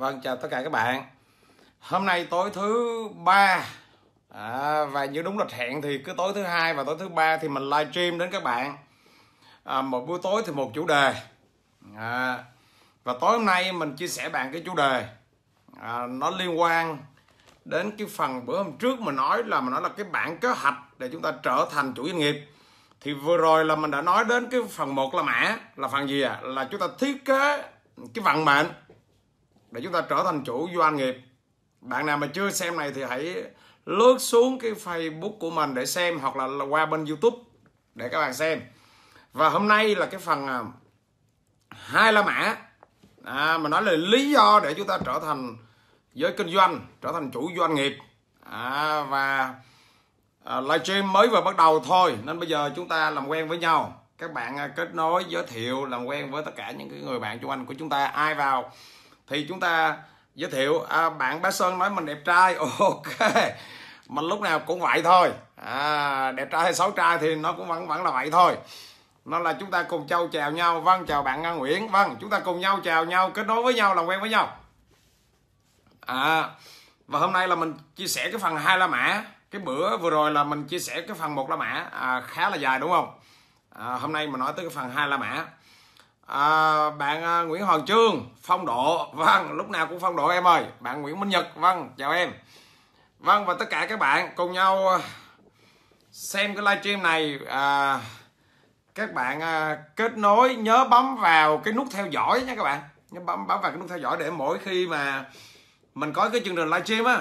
Vâng, chào tất cả các bạn Hôm nay tối thứ ba à, Và như đúng lịch hẹn thì cứ tối thứ hai và tối thứ ba thì mình live stream đến các bạn à, Một buổi tối thì một chủ đề à, Và tối hôm nay mình chia sẻ bạn cái chủ đề à, Nó liên quan đến cái phần bữa hôm trước mình nói là mình nói là cái bản kế hoạch để chúng ta trở thành chủ doanh nghiệp thì vừa rồi là mình đã nói đến cái phần một là mã là phần gì à? là chúng ta thiết kế cái vận mệnh để chúng ta trở thành chủ doanh nghiệp bạn nào mà chưa xem này thì hãy lướt xuống cái facebook của mình để xem hoặc là qua bên youtube để các bạn xem và hôm nay là cái phần à, hai la mã à, mà nói là lý do để chúng ta trở thành giới kinh doanh trở thành chủ doanh nghiệp à, và à, livestream mới vừa bắt đầu thôi nên bây giờ chúng ta làm quen với nhau các bạn à, kết nối giới thiệu làm quen với tất cả những người bạn chung quanh của chúng ta ai vào thì chúng ta giới thiệu à, bạn bá sơn nói mình đẹp trai ok mình lúc nào cũng vậy thôi à, đẹp trai hay xấu trai thì nó cũng vẫn vẫn là vậy thôi nó là chúng ta cùng châu chào nhau vâng chào bạn Nga Nguyễn vâng chúng ta cùng nhau chào nhau kết nối với nhau làm quen với nhau à và hôm nay là mình chia sẻ cái phần hai la mã cái bữa vừa rồi là mình chia sẻ cái phần một la mã à, khá là dài đúng không à, hôm nay mình nói tới cái phần hai la mã à, bạn à, Nguyễn Hoàng Trương phong độ vâng lúc nào cũng phong độ em ơi bạn Nguyễn Minh Nhật vâng chào em vâng và tất cả các bạn cùng nhau à, xem cái livestream này à, các bạn à, kết nối nhớ bấm vào cái nút theo dõi nha các bạn nhớ bấm bấm vào cái nút theo dõi để mỗi khi mà mình có cái chương trình livestream á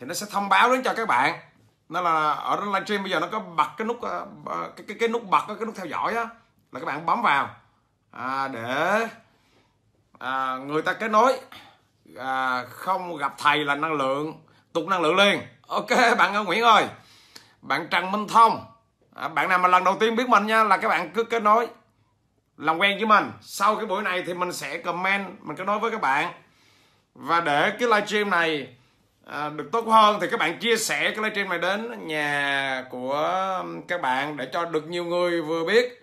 thì nó sẽ thông báo đến cho các bạn nó là ở livestream bây giờ nó có bật cái nút à, cái cái, cái nút bật cái nút theo dõi á là các bạn bấm vào à, để à, người ta kết nối à, không gặp thầy là năng lượng tụt năng lượng liền ok bạn Nguyễn ơi bạn Trần Minh Thông à, bạn nào mà lần đầu tiên biết mình nha là các bạn cứ kết nối làm quen với mình sau cái buổi này thì mình sẽ comment mình kết nối với các bạn và để cái livestream này à, được tốt hơn thì các bạn chia sẻ cái livestream này đến nhà của các bạn để cho được nhiều người vừa biết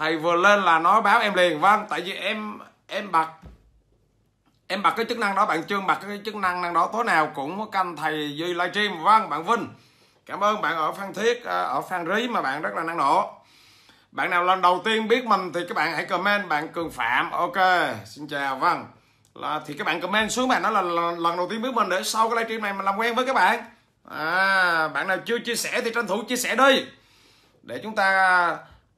thầy vừa lên là nói báo em liền vâng tại vì em em bật em bật cái chức năng đó bạn trương bật cái chức năng năng đó tối nào cũng có canh thầy duy livestream vâng bạn vinh cảm ơn bạn ở phan thiết à, ở phan rí mà bạn rất là năng nổ bạn nào lần đầu tiên biết mình thì các bạn hãy comment bạn cường phạm ok xin chào vâng là thì các bạn comment xuống bạn nói là lần đầu tiên biết mình để sau cái livestream này mình làm quen với các bạn à, bạn nào chưa chia sẻ thì tranh thủ chia sẻ đi để chúng ta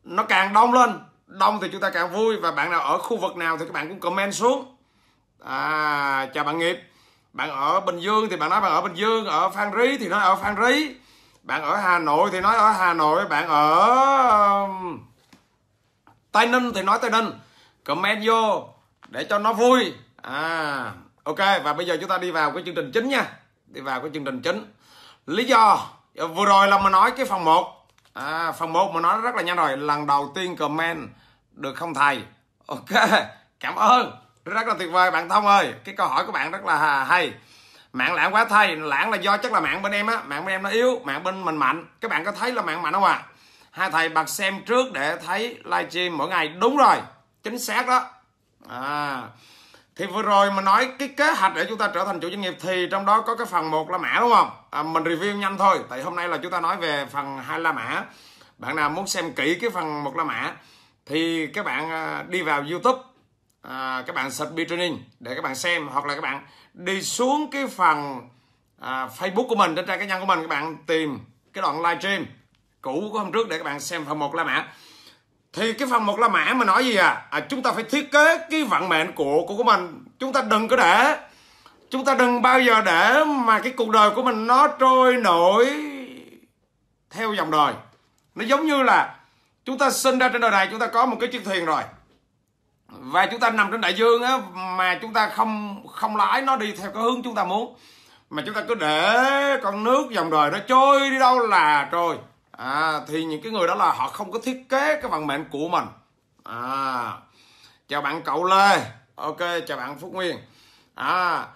nó càng đông lên đông thì chúng ta càng vui và bạn nào ở khu vực nào thì các bạn cũng comment xuống à, chào bạn nghiệp bạn ở bình dương thì bạn nói bạn ở bình dương ở phan rí thì nói ở phan rí bạn ở hà nội thì nói ở hà nội bạn ở um, tây ninh thì nói tây ninh comment vô để cho nó vui à ok và bây giờ chúng ta đi vào cái chương trình chính nha đi vào cái chương trình chính lý do vừa rồi là mà nói cái phần 1 à, phần 1 mà nói rất là nhanh rồi lần đầu tiên comment được không thầy ok cảm ơn rất là tuyệt vời bạn thông ơi cái câu hỏi của bạn rất là hay mạng lãng quá thầy lãng là do chắc là mạng bên em á mạng bên em nó yếu mạng bên mình mạnh các bạn có thấy là mạng mạnh không ạ à? hai thầy bật xem trước để thấy livestream mỗi ngày đúng rồi chính xác đó à thì vừa rồi mà nói cái kế hoạch để chúng ta trở thành chủ doanh nghiệp thì trong đó có cái phần một la mã đúng không à, mình review nhanh thôi tại hôm nay là chúng ta nói về phần hai la mã bạn nào muốn xem kỹ cái phần một la mã thì các bạn à, đi vào youtube à, các bạn search be training để các bạn xem hoặc là các bạn đi xuống cái phần à, facebook của mình trên trang cá nhân của mình các bạn tìm cái đoạn live stream cũ của hôm trước để các bạn xem phần một la mã thì cái phần một la mã mà nói gì à? à chúng ta phải thiết kế cái vận mệnh của của của mình chúng ta đừng có để chúng ta đừng bao giờ để mà cái cuộc đời của mình nó trôi nổi theo dòng đời nó giống như là chúng ta sinh ra trên đời này chúng ta có một cái chiếc thuyền rồi và chúng ta nằm trên đại dương á mà chúng ta không không lái nó đi theo cái hướng chúng ta muốn mà chúng ta cứ để con nước dòng đời nó trôi đi đâu là trôi à, thì những cái người đó là họ không có thiết kế cái vận mệnh của mình à, chào bạn cậu lê ok chào bạn phúc nguyên à,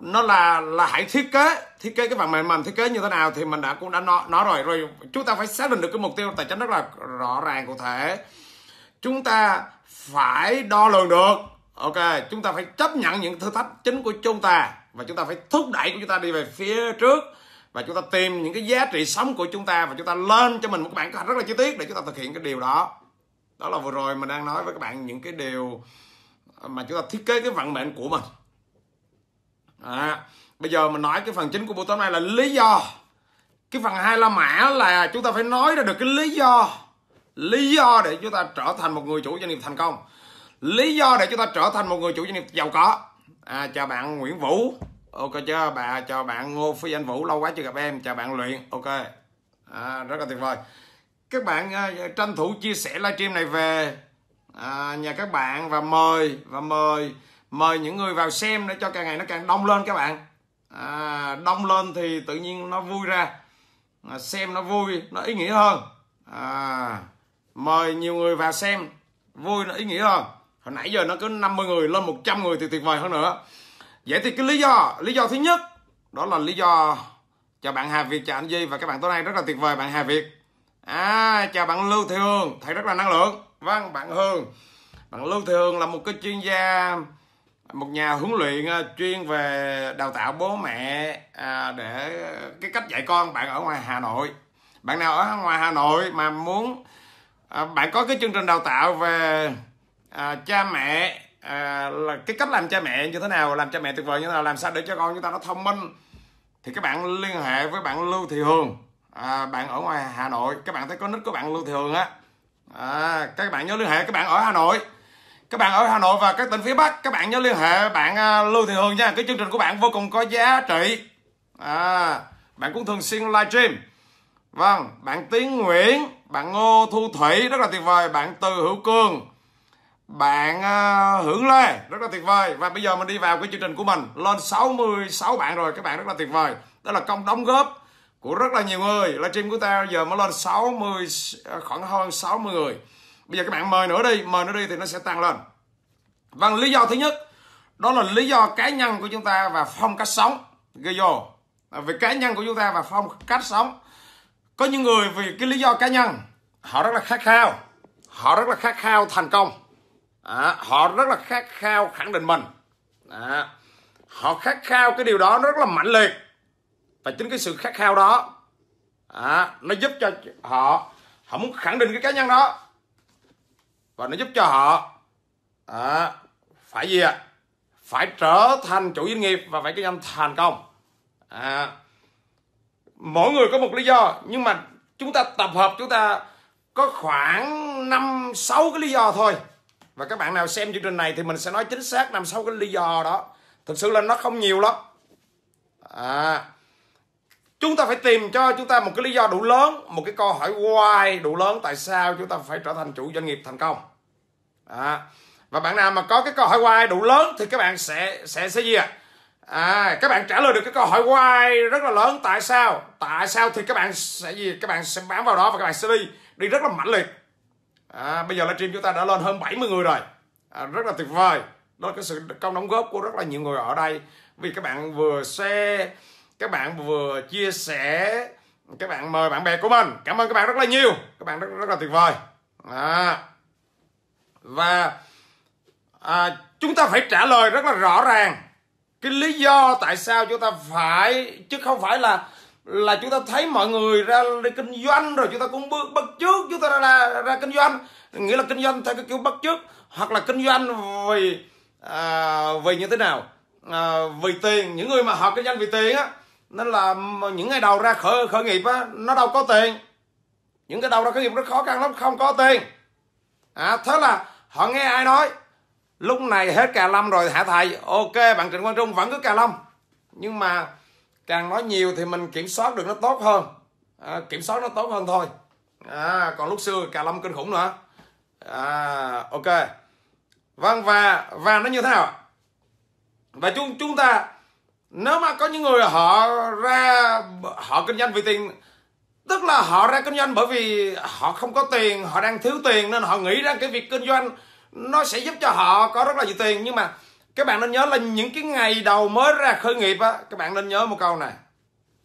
nó là là hãy thiết kế thiết kế cái vận mệnh mình thiết kế như thế nào thì mình đã cũng đã nói, nói rồi rồi chúng ta phải xác định được cái mục tiêu tài chính rất là rõ ràng cụ thể chúng ta phải đo lường được ok chúng ta phải chấp nhận những thử thách chính của chúng ta và chúng ta phải thúc đẩy của chúng ta đi về phía trước và chúng ta tìm những cái giá trị sống của chúng ta và chúng ta lên cho mình một cái bản kế hoạch rất là chi tiết để chúng ta thực hiện cái điều đó đó là vừa rồi mình đang nói với các bạn những cái điều mà chúng ta thiết kế cái vận mệnh của mình à, bây giờ mình nói cái phần chính của buổi tối nay là lý do cái phần hai la mã là chúng ta phải nói ra được cái lý do lý do để chúng ta trở thành một người chủ doanh nghiệp thành công lý do để chúng ta trở thành một người chủ doanh nghiệp giàu có à, chào bạn nguyễn vũ ok chưa bà chào bạn ngô phi anh vũ lâu quá chưa gặp em chào bạn luyện ok à, rất là tuyệt vời các bạn uh, tranh thủ chia sẻ livestream này về à, nhà các bạn và mời và mời mời những người vào xem để cho càng ngày nó càng đông lên các bạn à, đông lên thì tự nhiên nó vui ra à, xem nó vui nó ý nghĩa hơn à, mời nhiều người vào xem vui nó ý nghĩa hơn hồi nãy giờ nó cứ 50 người lên 100 người thì tuyệt vời hơn nữa vậy thì cái lý do lý do thứ nhất đó là lý do chào bạn Hà Việt chào anh Di và các bạn tối nay rất là tuyệt vời bạn Hà Việt à chào bạn Lưu Thị Hương thầy rất là năng lượng vâng bạn Hương bạn Lưu Thị Hương là một cái chuyên gia một nhà huấn luyện à, chuyên về đào tạo bố mẹ à, để cái cách dạy con bạn ở ngoài Hà Nội bạn nào ở ngoài Hà Nội mà muốn à, bạn có cái chương trình đào tạo về cha mẹ à, là cái cách làm cha mẹ như thế nào làm cha mẹ tuyệt vời như thế nào làm sao để cho con chúng ta nó thông minh thì các bạn liên hệ với bạn lưu thị hường à, bạn ở ngoài hà nội các bạn thấy có nick của bạn lưu thị hường á à, các bạn nhớ liên hệ các bạn ở hà nội các bạn ở hà nội và các tỉnh phía bắc các bạn nhớ liên hệ bạn à, lưu thị hường nha cái chương trình của bạn vô cùng có giá trị à, bạn cũng thường xuyên live stream, vâng bạn tiến nguyễn bạn ngô thu thủy rất là tuyệt vời bạn từ hữu Cường bạn ờ, Hưởng Lê rất là tuyệt vời và bây giờ mình đi vào cái chương trình của mình lên 66 bạn rồi các bạn rất là tuyệt vời đó là công đóng góp của rất là nhiều người livestream của ta giờ mới lên 60 ờ, khoảng hơn 60 người bây giờ các bạn mời nữa đi mời nữa đi thì nó sẽ tăng lên và vâng, lý do thứ nhất đó là lý do cá nhân của chúng ta và phong cách sống gây vô à, về cá nhân của chúng ta và phong cách sống có những người vì cái lý do cá nhân họ rất là khát khao họ rất là khát khao thành công à, họ rất là khát khao khẳng định mình à, họ khát khao cái điều đó nó rất là mãnh liệt và chính cái sự khát khao đó à, nó giúp cho họ họ muốn khẳng định cái cá nhân đó và nó giúp cho họ à, phải gì ạ à? phải trở thành chủ doanh nghiệp và phải kinh doanh thành công à, mỗi người có một lý do nhưng mà chúng ta tập hợp chúng ta có khoảng năm sáu cái lý do thôi và các bạn nào xem chương trình này thì mình sẽ nói chính xác nằm sau cái lý do đó thực sự là nó không nhiều lắm à, chúng ta phải tìm cho chúng ta một cái lý do đủ lớn một cái câu hỏi why đủ lớn tại sao chúng ta phải trở thành chủ doanh nghiệp thành công à, và bạn nào mà có cái câu hỏi why đủ lớn thì các bạn sẽ sẽ sẽ gì ạ à? các bạn trả lời được cái câu hỏi why rất là lớn tại sao tại sao thì các bạn sẽ gì các bạn sẽ bám vào đó và các bạn sẽ đi đi rất là mạnh liệt à, bây giờ livestream chúng ta đã lên hơn 70 người rồi à, rất là tuyệt vời đó là cái sự công đóng góp của rất là nhiều người ở đây vì các bạn vừa share các bạn vừa chia sẻ các bạn mời bạn bè của mình cảm ơn các bạn rất là nhiều các bạn rất, rất là tuyệt vời à. và à, chúng ta phải trả lời rất là rõ ràng cái lý do tại sao chúng ta phải chứ không phải là là chúng ta thấy mọi người ra đi kinh doanh rồi chúng ta cũng bước bất trước chúng ta ra, ra, ra kinh doanh nghĩa là kinh doanh theo cái kiểu bất trước hoặc là kinh doanh vì à, vì như thế nào à, vì tiền những người mà họ kinh doanh vì tiền á nên là những ngày đầu ra khởi khởi nghiệp á nó đâu có tiền những cái đầu ra khởi nghiệp rất khó khăn lắm không có tiền à, thế là họ nghe ai nói lúc này hết cà lâm rồi hả thầy ok bạn trịnh quang trung vẫn cứ cà lâm nhưng mà càng nói nhiều thì mình kiểm soát được nó tốt hơn à, kiểm soát nó tốt hơn thôi à, còn lúc xưa cà lâm kinh khủng nữa à, ok vâng và và nó như thế nào và chúng chúng ta nếu mà có những người họ ra họ kinh doanh vì tiền tức là họ ra kinh doanh bởi vì họ không có tiền họ đang thiếu tiền nên họ nghĩ ra cái việc kinh doanh nó sẽ giúp cho họ có rất là nhiều tiền nhưng mà các bạn nên nhớ là những cái ngày đầu mới ra khởi nghiệp á các bạn nên nhớ một câu này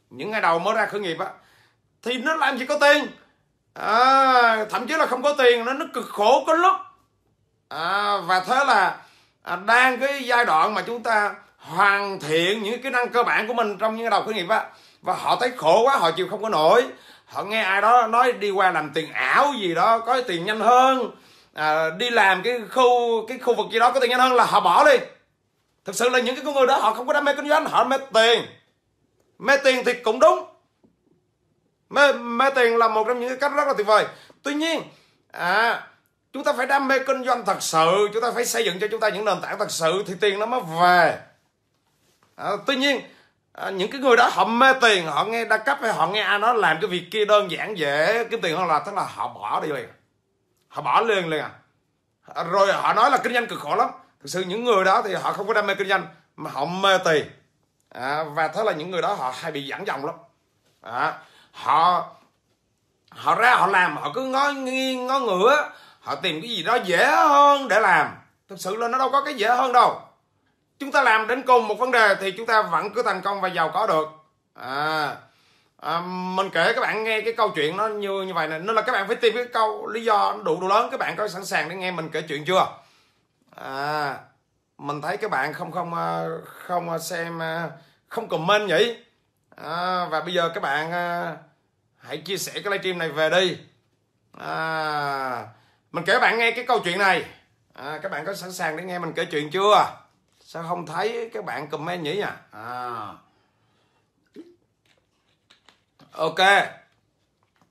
những ngày đầu mới ra khởi nghiệp á thì nó làm gì có tiền à, thậm chí là không có tiền nó nó cực khổ có lúc à, và thế là à, đang cái giai đoạn mà chúng ta hoàn thiện những kỹ năng cơ bản của mình trong những ngày đầu khởi nghiệp á và họ thấy khổ quá họ chịu không có nổi họ nghe ai đó nói đi qua làm tiền ảo gì đó có tiền nhanh hơn à, đi làm cái khu cái khu vực gì đó có tiền nhanh hơn là họ bỏ đi thực sự là những cái con người đó họ không có đam mê kinh doanh họ mê tiền mê tiền thì cũng đúng mê mê tiền là một trong những cái cách rất là tuyệt vời tuy nhiên à chúng ta phải đam mê kinh doanh thật sự chúng ta phải xây dựng cho chúng ta những nền tảng thật sự thì tiền nó mới về à, tuy nhiên à, những cái người đó họ mê tiền họ nghe đa cấp hay họ nghe ai nói làm cái việc kia đơn giản dễ kiếm tiền họ là tức là họ bỏ đi liền họ bỏ liền liền à rồi họ nói là kinh doanh cực khổ lắm thực sự những người đó thì họ không có đam mê kinh doanh mà họ mê tiền à, và thế là những người đó họ hay bị dẫn dòng lắm à, họ họ ra họ làm họ cứ ngó nghiêng ngó ngửa họ tìm cái gì đó dễ hơn để làm thực sự là nó đâu có cái dễ hơn đâu chúng ta làm đến cùng một vấn đề thì chúng ta vẫn cứ thành công và giàu có được à, à mình kể các bạn nghe cái câu chuyện nó như như vậy này nên là các bạn phải tìm cái câu lý do đủ đủ lớn các bạn có sẵn sàng để nghe mình kể chuyện chưa à mình thấy các bạn không không ờ, không ờ, xem ờ, không comment nhỉ à, và bây giờ các bạn hãy chia sẻ cái livestream này về đi à, mình kể các bạn nghe cái câu chuyện này à, các bạn có sẵn sàng để nghe mình kể chuyện chưa sao không thấy các bạn comment nhỉ à, à. ok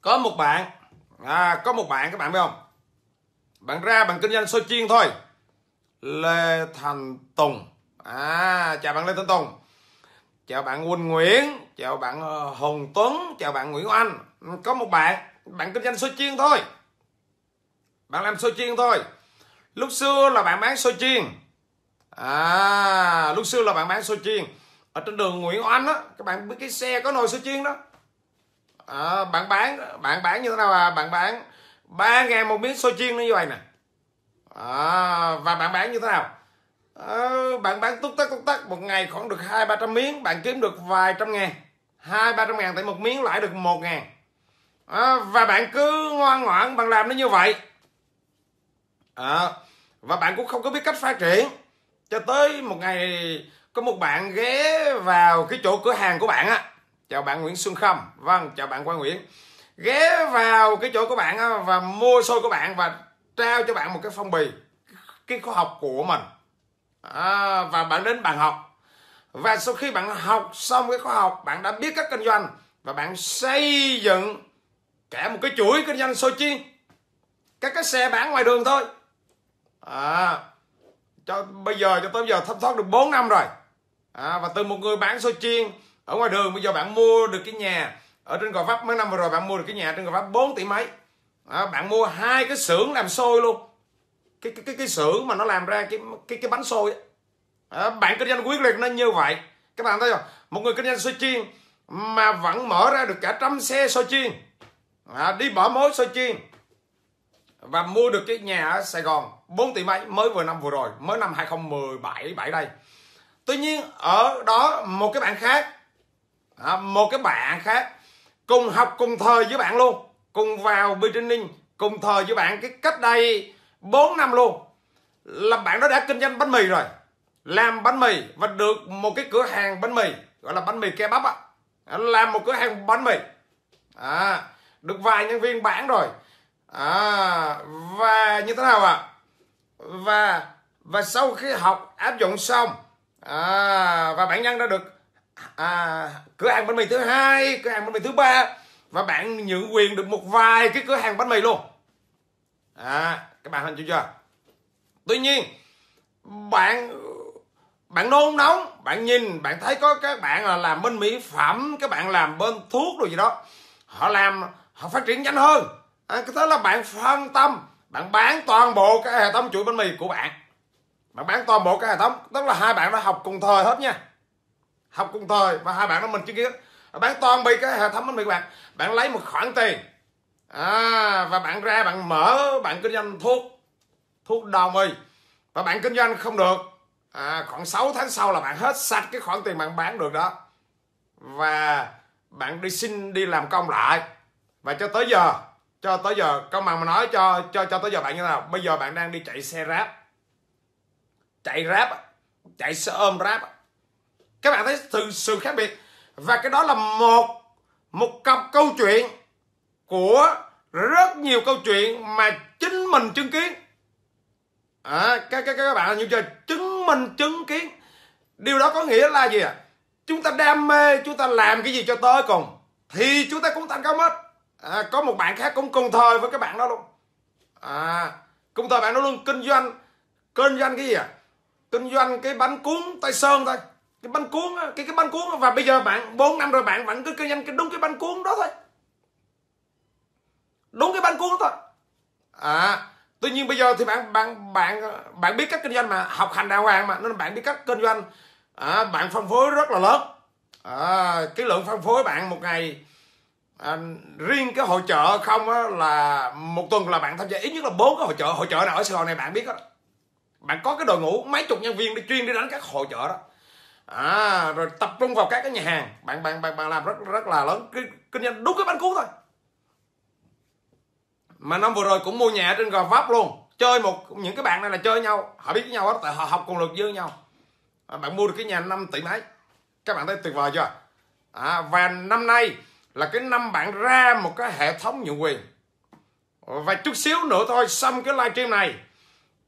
có một bạn à, có một bạn các bạn biết không bạn ra bạn kinh doanh xôi chiên thôi Lê Thành Tùng à chào bạn Lê Thành Tùng chào bạn Quỳnh Nguyễn chào bạn ờ, Hồng Tuấn chào bạn Nguyễn Anh có một bạn bạn kinh doanh xôi chiên thôi bạn làm xôi chiên thôi lúc xưa là bạn bán xôi chiên à lúc xưa là bạn bán xôi chiên ở trên đường Nguyễn Oanh á các bạn biết cái xe có nồi xôi chiên đó à, bạn bán bạn bán như thế nào à bạn bán ba ngàn một miếng xôi chiên nó như vậy nè à, và bạn bán như thế nào à, bạn bán túc tắc túc tắc một ngày khoảng được hai ba trăm miếng bạn kiếm được vài trăm ngàn hai ba trăm ngàn tại một miếng lãi được một ngàn à, và bạn cứ ngoan ngoãn bạn làm nó như vậy à, và bạn cũng không có biết cách phát triển cho tới một ngày có một bạn ghé vào cái chỗ cửa hàng của bạn á chào bạn Nguyễn Xuân Khâm vâng chào bạn Quang Nguyễn ghé vào cái chỗ của bạn và mua xôi của bạn và trao cho bạn một cái phong bì cái khóa học của mình à, và bạn đến bạn học và sau khi bạn học xong cái khóa học bạn đã biết cách kinh doanh và bạn xây dựng cả một cái chuỗi kinh doanh sôi chi các cái xe bán ngoài đường thôi à, cho bây giờ cho tới giờ thấm thoát được 4 năm rồi à, và từ một người bán sôi chiên ở ngoài đường bây giờ bạn mua được cái nhà ở trên gò vấp mấy năm vừa rồi bạn mua được cái nhà trên gò vấp 4 tỷ mấy à, bạn mua hai cái xưởng làm xôi luôn cái cái cái cái xưởng mà nó làm ra cái cái cái bánh xôi à, bạn kinh doanh quyết liệt nên như vậy các bạn thấy không một người kinh doanh xôi chiên mà vẫn mở ra được cả trăm xe xôi chiên à, đi bỏ mối xôi chiên và mua được cái nhà ở Sài Gòn 4 tỷ mấy mới vừa năm vừa rồi mới năm 2017 7 đây tuy nhiên ở đó một cái bạn khác à, một cái bạn khác cùng học cùng thời với bạn luôn cùng vào B-Training cùng thời với bạn cái cách đây 4 năm luôn là bạn đó đã kinh doanh bánh mì rồi làm bánh mì và được một cái cửa hàng bánh mì gọi là bánh mì ke bắp á làm một cửa hàng bánh mì à, được vài nhân viên bán rồi à, và như thế nào ạ à? và và sau khi học áp dụng xong à, và bản nhân đã được à, cửa hàng bánh mì thứ hai cửa hàng bánh mì thứ ba và bạn nhượng quyền được một vài cái cửa hàng bánh mì luôn à các bạn hình chưa tuy nhiên bạn bạn nôn nóng bạn nhìn bạn thấy có các bạn là làm bên mỹ phẩm các bạn làm bên thuốc rồi gì đó họ làm họ phát triển nhanh hơn à, cái đó là bạn phân tâm bạn bán toàn bộ cái hệ thống chuỗi bánh mì của bạn bạn bán toàn bộ cái hệ thống tức là hai bạn đã học cùng thời hết nha học cùng thời và hai bạn đó mình chứng kiến bán toàn bị cái hệ thống bánh mì các bạn bạn lấy một khoản tiền à, và bạn ra bạn mở bạn kinh doanh thuốc thuốc đào mì và bạn kinh doanh không được à, khoảng 6 tháng sau là bạn hết sạch cái khoản tiền bạn bán được đó và bạn đi xin đi làm công lại và cho tới giờ cho tới giờ công bằng mà nói cho cho cho tới giờ bạn như nào bây giờ bạn đang đi chạy xe ráp chạy ráp chạy xe ôm ráp các bạn thấy sự sự khác biệt và cái đó là một một cặp câu chuyện của rất nhiều câu chuyện mà chính mình chứng kiến à, các, các, các bạn như chưa chứng minh chứng kiến điều đó có nghĩa là gì ạ à? chúng ta đam mê chúng ta làm cái gì cho tới cùng thì chúng ta cũng thành công hết à, có một bạn khác cũng cùng thời với các bạn đó luôn à cùng thời bạn đó luôn kinh doanh kinh doanh cái gì ạ à? kinh doanh cái bánh cuốn tay sơn thôi cái bánh cuốn cái cái bánh cuốn và bây giờ bạn 4 năm rồi bạn vẫn cứ kinh doanh cái đúng cái bánh cuốn đó thôi đúng cái bánh cuốn đó thôi à tuy nhiên bây giờ thì bạn bạn bạn bạn biết cách kinh doanh mà học hành đàng hoàng mà nên bạn biết cách kinh doanh à, bạn phân phối rất là lớn à, cái lượng phân phối bạn một ngày à, riêng cái hội trợ không á, là một tuần là bạn tham gia ít nhất là bốn cái hội trợ hội trợ nào ở sài gòn này bạn biết đó bạn có cái đội ngũ mấy chục nhân viên đi chuyên đi đánh các hội trợ đó à, rồi tập trung vào các cái nhà hàng bạn bạn bạn bạn làm rất rất là lớn kinh, kinh doanh đúng cái bánh cuốn thôi mà năm vừa rồi cũng mua nhà trên gò vấp luôn chơi một những cái bạn này là chơi nhau họ biết với nhau hết tại họ học cùng luật với nhau à, bạn mua được cái nhà 5 tỷ mấy các bạn thấy tuyệt vời chưa à, và năm nay là cái năm bạn ra một cái hệ thống nhượng quyền và chút xíu nữa thôi xong cái livestream này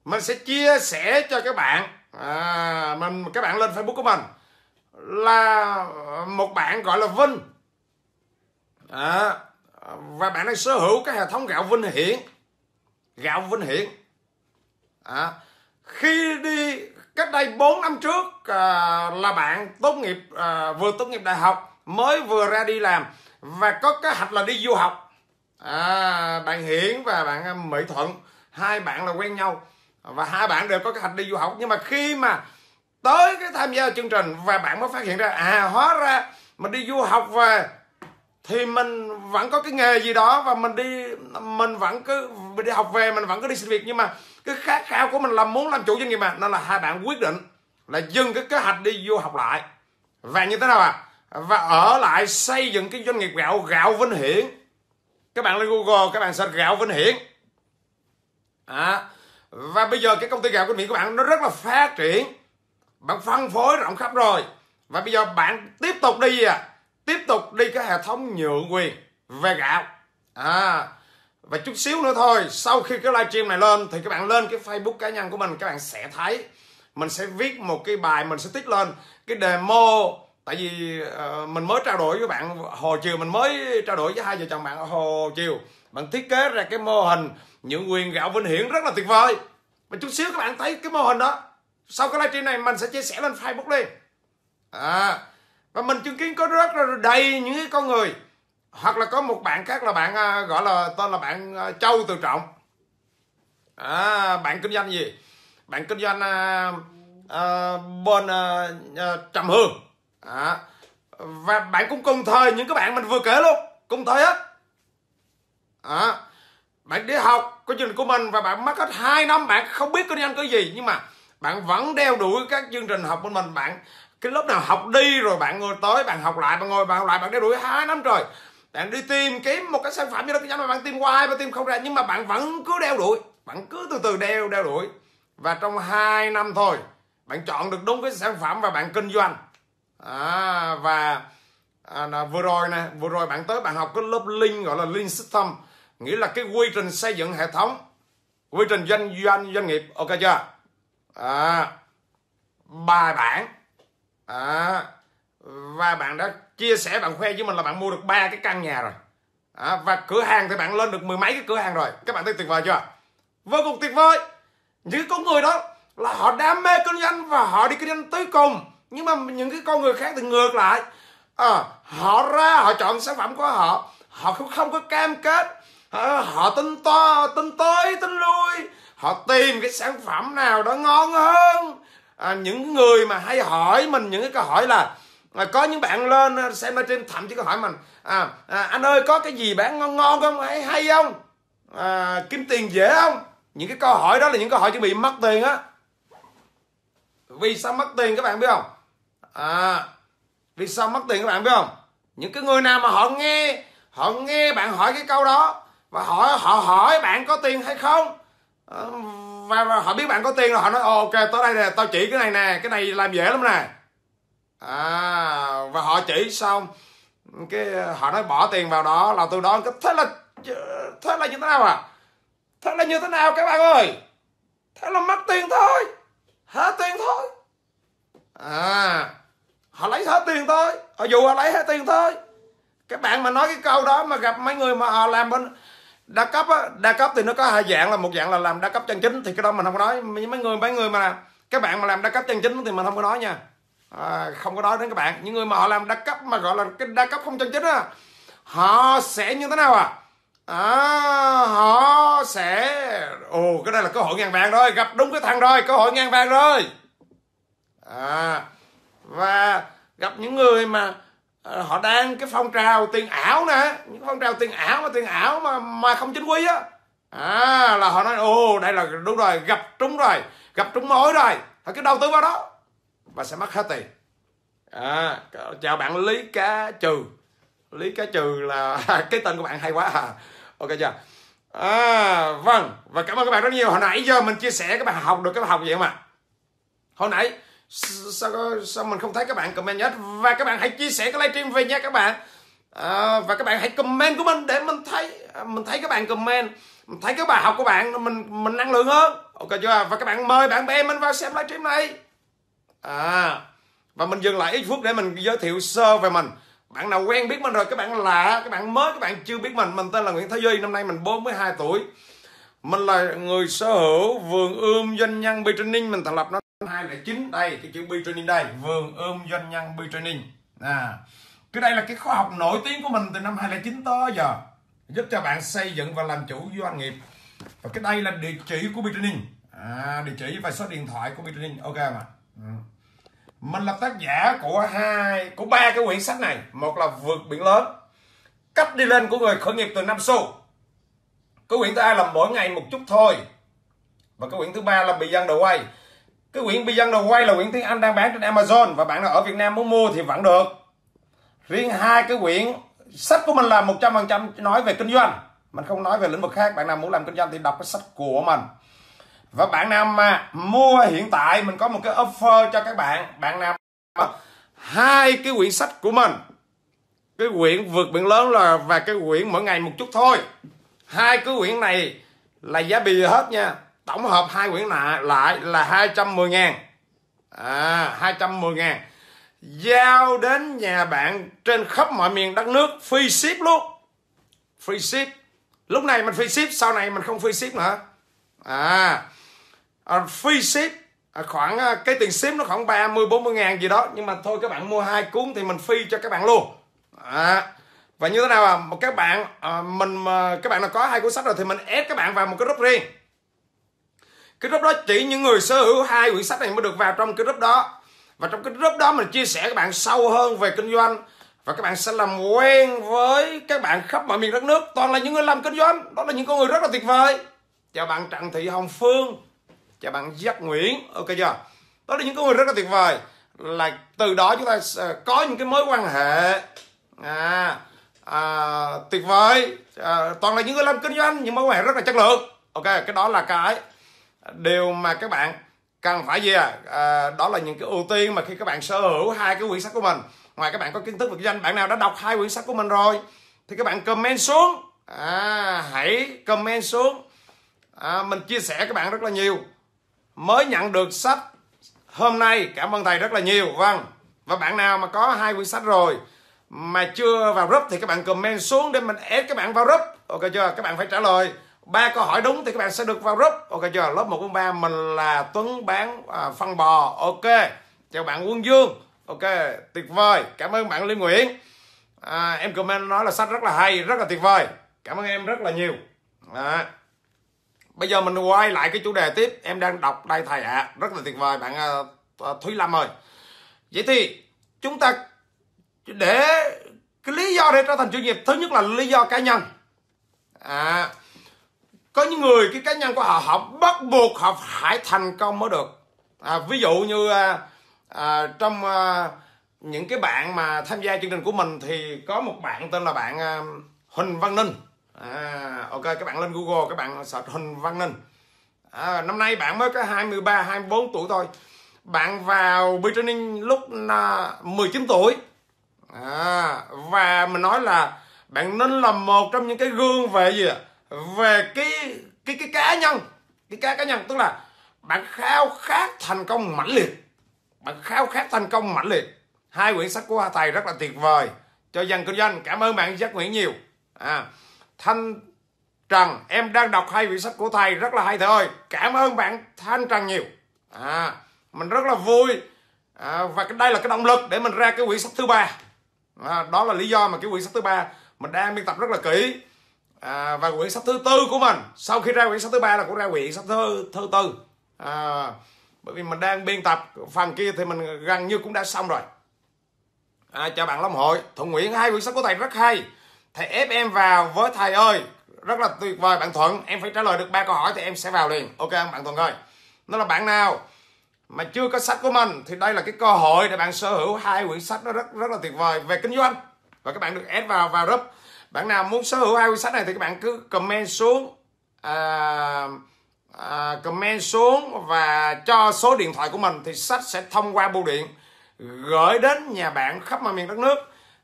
mình sẽ chia sẻ cho các bạn à, mình các bạn lên facebook của mình là một bạn gọi là Vinh à, và bạn đang sở hữu cái hệ thống gạo Vinh Hiển gạo Vinh Hiển à, khi đi cách đây 4 năm trước à, là bạn tốt nghiệp à, vừa tốt nghiệp đại học mới vừa ra đi làm và có kế hoạch là đi du học à, bạn Hiển và bạn à, Mỹ Thuận hai bạn là quen nhau và hai bạn đều có cái hạch đi du học nhưng mà khi mà tới cái tham gia chương trình và bạn mới phát hiện ra à hóa ra mình đi du học về thì mình vẫn có cái nghề gì đó và mình đi mình vẫn cứ mình đi học về mình vẫn cứ đi xin việc nhưng mà cái khát khao của mình là muốn làm chủ doanh nghiệp mà nên là hai bạn quyết định là dừng cái kế hoạch đi du học lại và như thế nào à và ở lại xây dựng cái doanh nghiệp gạo gạo Vinh Hiển các bạn lên Google các bạn search gạo Vinh Hiển à, và bây giờ cái công ty gạo của Mỹ của bạn nó rất là phát triển bạn phân phối rộng khắp rồi và bây giờ bạn tiếp tục đi à tiếp tục đi cái hệ thống nhượng quyền về gạo à và chút xíu nữa thôi sau khi cái livestream này lên thì các bạn lên cái facebook cá nhân của mình các bạn sẽ thấy mình sẽ viết một cái bài mình sẽ tích lên cái demo tại vì uh, mình mới trao đổi với bạn hồ chiều mình mới trao đổi với hai vợ chồng bạn hồ chiều bạn thiết kế ra cái mô hình những quyền gạo vinh hiển rất là tuyệt vời mà chút xíu các bạn thấy cái mô hình đó sau cái livestream này mình sẽ chia sẻ lên facebook đi à, và mình chứng kiến có rất là đầy những cái con người hoặc là có một bạn khác là bạn à, gọi là tên là bạn à, châu từ trọng à, bạn kinh doanh gì bạn kinh doanh à, à, bên à, à, trầm hương à, và bạn cũng cùng thời những cái bạn mình vừa kể luôn cùng thời hết à, bạn đi học có chương trình của mình và bạn mất hết 2 năm bạn không biết kinh doanh cái gì nhưng mà bạn vẫn đeo đuổi các chương trình học của mình bạn cái lớp nào học đi rồi bạn ngồi tới bạn học lại bạn ngồi bạn học lại bạn đeo đuổi hai năm rồi bạn đi tìm kiếm một cái sản phẩm như đó kinh doanh mà bạn tìm hoài và tìm không ra nhưng mà bạn vẫn cứ đeo đuổi bạn cứ từ từ đeo đeo đuổi và trong 2 năm thôi bạn chọn được đúng cái sản phẩm và bạn kinh doanh à, và à, vừa rồi nè vừa rồi bạn tới bạn học cái lớp linh gọi là linh system nghĩa là cái quy trình xây dựng hệ thống quy trình doanh doanh doanh nghiệp ok chưa à, bài bản à, và bạn đã chia sẻ bạn khoe với mình là bạn mua được ba cái căn nhà rồi à, và cửa hàng thì bạn lên được mười mấy cái cửa hàng rồi các bạn thấy tuyệt vời chưa vô cùng tuyệt vời những con người đó là họ đam mê kinh doanh và họ đi kinh doanh tới cùng nhưng mà những cái con người khác thì ngược lại à, họ ra họ chọn sản phẩm của họ họ cũng không có cam kết họ tin to tin tới tin lui họ tìm cái sản phẩm nào đó ngon hơn à, những người mà hay hỏi mình những cái câu hỏi là mà có những bạn lên à, xem ở trên thậm chí có hỏi mình à, à anh ơi có cái gì bán ngon ngon không hay hay không à, kiếm tiền dễ không những cái câu hỏi đó là những câu hỏi chuẩn bị mất tiền á vì sao mất tiền các bạn biết không à vì sao mất tiền các bạn biết không những cái người nào mà họ nghe họ nghe bạn hỏi cái câu đó và hỏi họ hỏi bạn có tiền hay không ờ, và, và họ biết bạn có tiền rồi họ nói ok tới đây nè tao chỉ cái này nè cái này làm dễ lắm nè à và họ chỉ xong cái họ nói bỏ tiền vào đó là từ đó cái thế là thế là như thế nào à thế là như thế nào các bạn ơi thế là mất tiền thôi hết tiền thôi à họ lấy hết tiền thôi họ dù họ lấy hết tiền thôi các bạn mà nói cái câu đó mà gặp mấy người mà họ ờ, làm bên đa cấp á, đa cấp thì nó có hai dạng là một dạng là làm đa cấp chân chính thì cái đó mình không có nói mấy người mấy người mà các bạn mà làm đa cấp chân chính thì mình không có nói nha à, không có nói đến các bạn những người mà họ làm đa cấp mà gọi là cái đa cấp không chân chính á họ sẽ như thế nào à à, họ sẽ ồ cái đây là cơ hội ngàn vàng rồi gặp đúng cái thằng rồi cơ hội ngàn vàng rồi à và gặp những người mà Ờ, họ đang cái phong trào tiền ảo nè những phong trào tiền ảo mà tiền ảo mà mà không chính quy á à là họ nói ô đây là đúng rồi gặp trúng rồi gặp trúng mối rồi họ cứ đầu tư vào đó và sẽ mất hết tiền à, chào bạn lý cá trừ lý cá trừ là cái tên của bạn hay quá à. ok chưa à, vâng và cảm ơn các bạn rất nhiều hồi nãy giờ mình chia sẻ các bạn học được các bạn học vậy mà hồi nãy sao sao mình không thấy các bạn comment hết và các bạn hãy chia sẻ cái livestream về nha các bạn à, và các bạn hãy comment của mình để mình thấy à, mình thấy các bạn comment mình thấy cái bài học của bạn mình mình năng lượng hơn ok chưa và các bạn mời bạn bè mình vào xem livestream này à và mình dừng lại ít phút để mình giới thiệu sơ về mình bạn nào quen biết mình rồi các bạn lạ các bạn mới các bạn chưa biết mình mình tên là Nguyễn Thái Duy năm nay mình 42 tuổi mình là người sở hữu vườn ươm doanh nhân Bê mình thành lập nó 209 đây cái chữ bi training đây vườn ươm doanh nhân bi training à cái đây là cái khóa học nổi tiếng của mình từ năm 2009 tới giờ giúp cho bạn xây dựng và làm chủ doanh nghiệp và cái đây là địa chỉ của bi training à, địa chỉ và số điện thoại của bi training ok mà ừ. mình là tác giả của hai của ba cái quyển sách này một là vượt biển lớn cách đi lên của người khởi nghiệp từ năm xu cái quyển thứ hai là mỗi ngày một chút thôi và cái quyển thứ ba là bị dân đầu quay cái quyển Beyond the Way là quyển tiếng Anh đang bán trên Amazon và bạn nào ở Việt Nam muốn mua thì vẫn được riêng hai cái quyển sách của mình là 100% nói về kinh doanh mình không nói về lĩnh vực khác bạn nào muốn làm kinh doanh thì đọc cái sách của mình và bạn nào mà mua hiện tại mình có một cái offer cho các bạn bạn nào mà hai cái quyển sách của mình cái quyển vượt biển lớn là và cái quyển mỗi ngày một chút thôi hai cái quyển này là giá bì hết nha tổng hợp hai quyển lại, lại là 210 ngàn à 210 ngàn giao đến nhà bạn trên khắp mọi miền đất nước free ship luôn free ship lúc này mình free ship sau này mình không free ship nữa à, à free ship à, khoảng à, cái tiền ship nó khoảng 30 40 ngàn gì đó nhưng mà thôi các bạn mua hai cuốn thì mình free cho các bạn luôn à, và như thế nào à các bạn à, mình mà các bạn nào có hai cuốn sách rồi thì mình ép các bạn vào một cái group riêng cái group đó chỉ những người sở hữu hai quyển sách này mới được vào trong cái group đó và trong cái group đó mình chia sẻ các bạn sâu hơn về kinh doanh và các bạn sẽ làm quen với các bạn khắp mọi miền đất nước toàn là những người làm kinh doanh đó là những con người rất là tuyệt vời chào bạn Trần Thị Hồng Phương chào bạn Giác Nguyễn ok chưa đó là những con người rất là tuyệt vời là từ đó chúng ta có những cái mối quan hệ à, à, tuyệt vời à, toàn là những người làm kinh doanh những mối quan hệ rất là chất lượng ok cái đó là cái điều mà các bạn cần phải gì à? à đó là những cái ưu tiên mà khi các bạn sở hữu hai cái quyển sách của mình ngoài các bạn có kiến thức về kinh doanh bạn nào đã đọc hai quyển sách của mình rồi thì các bạn comment xuống à, hãy comment xuống à, mình chia sẻ các bạn rất là nhiều mới nhận được sách hôm nay cảm ơn thầy rất là nhiều vâng và bạn nào mà có hai quyển sách rồi mà chưa vào group thì các bạn comment xuống để mình ép các bạn vào group ok chưa các bạn phải trả lời ba câu hỏi đúng thì các bạn sẽ được vào group ok chưa lớp một quân ba mình là tuấn bán à, phân bò ok chào bạn quân dương ok tuyệt vời cảm ơn bạn liên nguyễn à, em comment nói là sách rất là hay rất là tuyệt vời cảm ơn em rất là nhiều à. bây giờ mình quay lại cái chủ đề tiếp em đang đọc đây thầy ạ à. rất là tuyệt vời bạn à, à, thúy lâm ơi vậy thì chúng ta để cái lý do để trở thành chuyên nghiệp thứ nhất là lý do cá nhân à có những người cái cá nhân của họ họ bắt buộc họ phải thành công mới được à, ví dụ như à, à, trong à, những cái bạn mà tham gia chương trình của mình thì có một bạn tên là bạn à, Huỳnh Văn Ninh à, ok các bạn lên Google các bạn search Huỳnh Văn Ninh à, năm nay bạn mới có 23 24 tuổi thôi bạn vào bi training lúc à, 19 tuổi à, và mình nói là bạn nên là một trong những cái gương về gì ạ à? về cái cái cái cá nhân cái cá cá nhân tức là bạn khao khát thành công mãnh liệt bạn khao khát thành công mãnh liệt hai quyển sách của Hoa Thầy rất là tuyệt vời cho dân kinh doanh cảm ơn bạn Giác Nguyễn nhiều à, Thanh Trần em đang đọc hai quyển sách của thầy rất là hay thôi cảm ơn bạn Thanh Trần nhiều à, mình rất là vui à, và cái đây là cái động lực để mình ra cái quyển sách thứ ba à, đó là lý do mà cái quyển sách thứ ba mình đang biên tập rất là kỹ à, và quyển sách thứ tư của mình sau khi ra quyển sách thứ ba là cũng ra quyển sách thứ thứ tư à, bởi vì mình đang biên tập phần kia thì mình gần như cũng đã xong rồi à, chào bạn Long Hội Thuận Nguyễn hai quyển sách của thầy rất hay thầy ép em vào với thầy ơi rất là tuyệt vời bạn Thuận em phải trả lời được ba câu hỏi thì em sẽ vào liền ok không bạn Thuận ơi nó là bạn nào mà chưa có sách của mình thì đây là cái cơ hội để bạn sở hữu hai quyển sách nó rất rất là tuyệt vời về kinh doanh và các bạn được ép vào vào group bạn nào muốn sở hữu hai quyển sách này thì các bạn cứ comment xuống à, à, comment xuống và cho số điện thoại của mình thì sách sẽ thông qua bưu điện gửi đến nhà bạn khắp mọi miền đất nước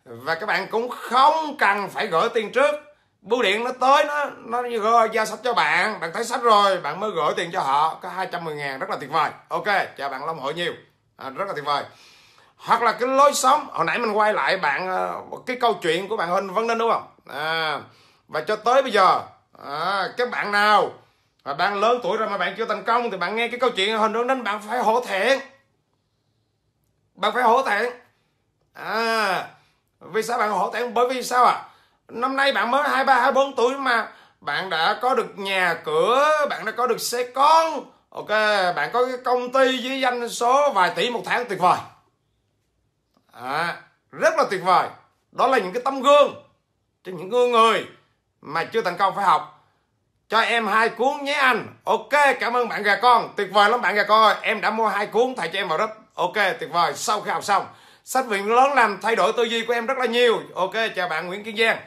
và các bạn cũng không cần phải gửi tiền trước bưu điện nó tới nó nó như gửi giao sách cho bạn bạn thấy sách rồi bạn mới gửi tiền cho họ có 210 ngàn rất là tuyệt vời ok chào bạn Long Hội nhiều à, rất là tuyệt vời hoặc là cái lối sống hồi nãy mình quay lại bạn ờ, cái câu chuyện của bạn Huỳnh Văn Ninh đúng không à, và cho tới bây giờ à, các bạn nào mà bạn lớn tuổi rồi mà bạn chưa thành công thì bạn nghe cái câu chuyện hình đó nên bạn phải hổ thẹn bạn phải hổ thẹn à vì sao bạn hổ thẹn bởi vì sao ạ à? năm nay bạn mới hai ba hai bốn tuổi mà bạn đã có được nhà cửa bạn đã có được xe con ok bạn có cái công ty với doanh số vài tỷ một tháng tuyệt vời à, rất là tuyệt vời đó là những cái tấm gương cho những người mà chưa thành công phải học cho em hai cuốn nhé anh ok cảm ơn bạn gà con tuyệt vời lắm bạn gà con ơi. em đã mua hai cuốn thầy cho em vào group ok tuyệt vời sau khi học xong sách viện lớn làm thay đổi tư duy của em rất là nhiều ok chào bạn nguyễn kiên giang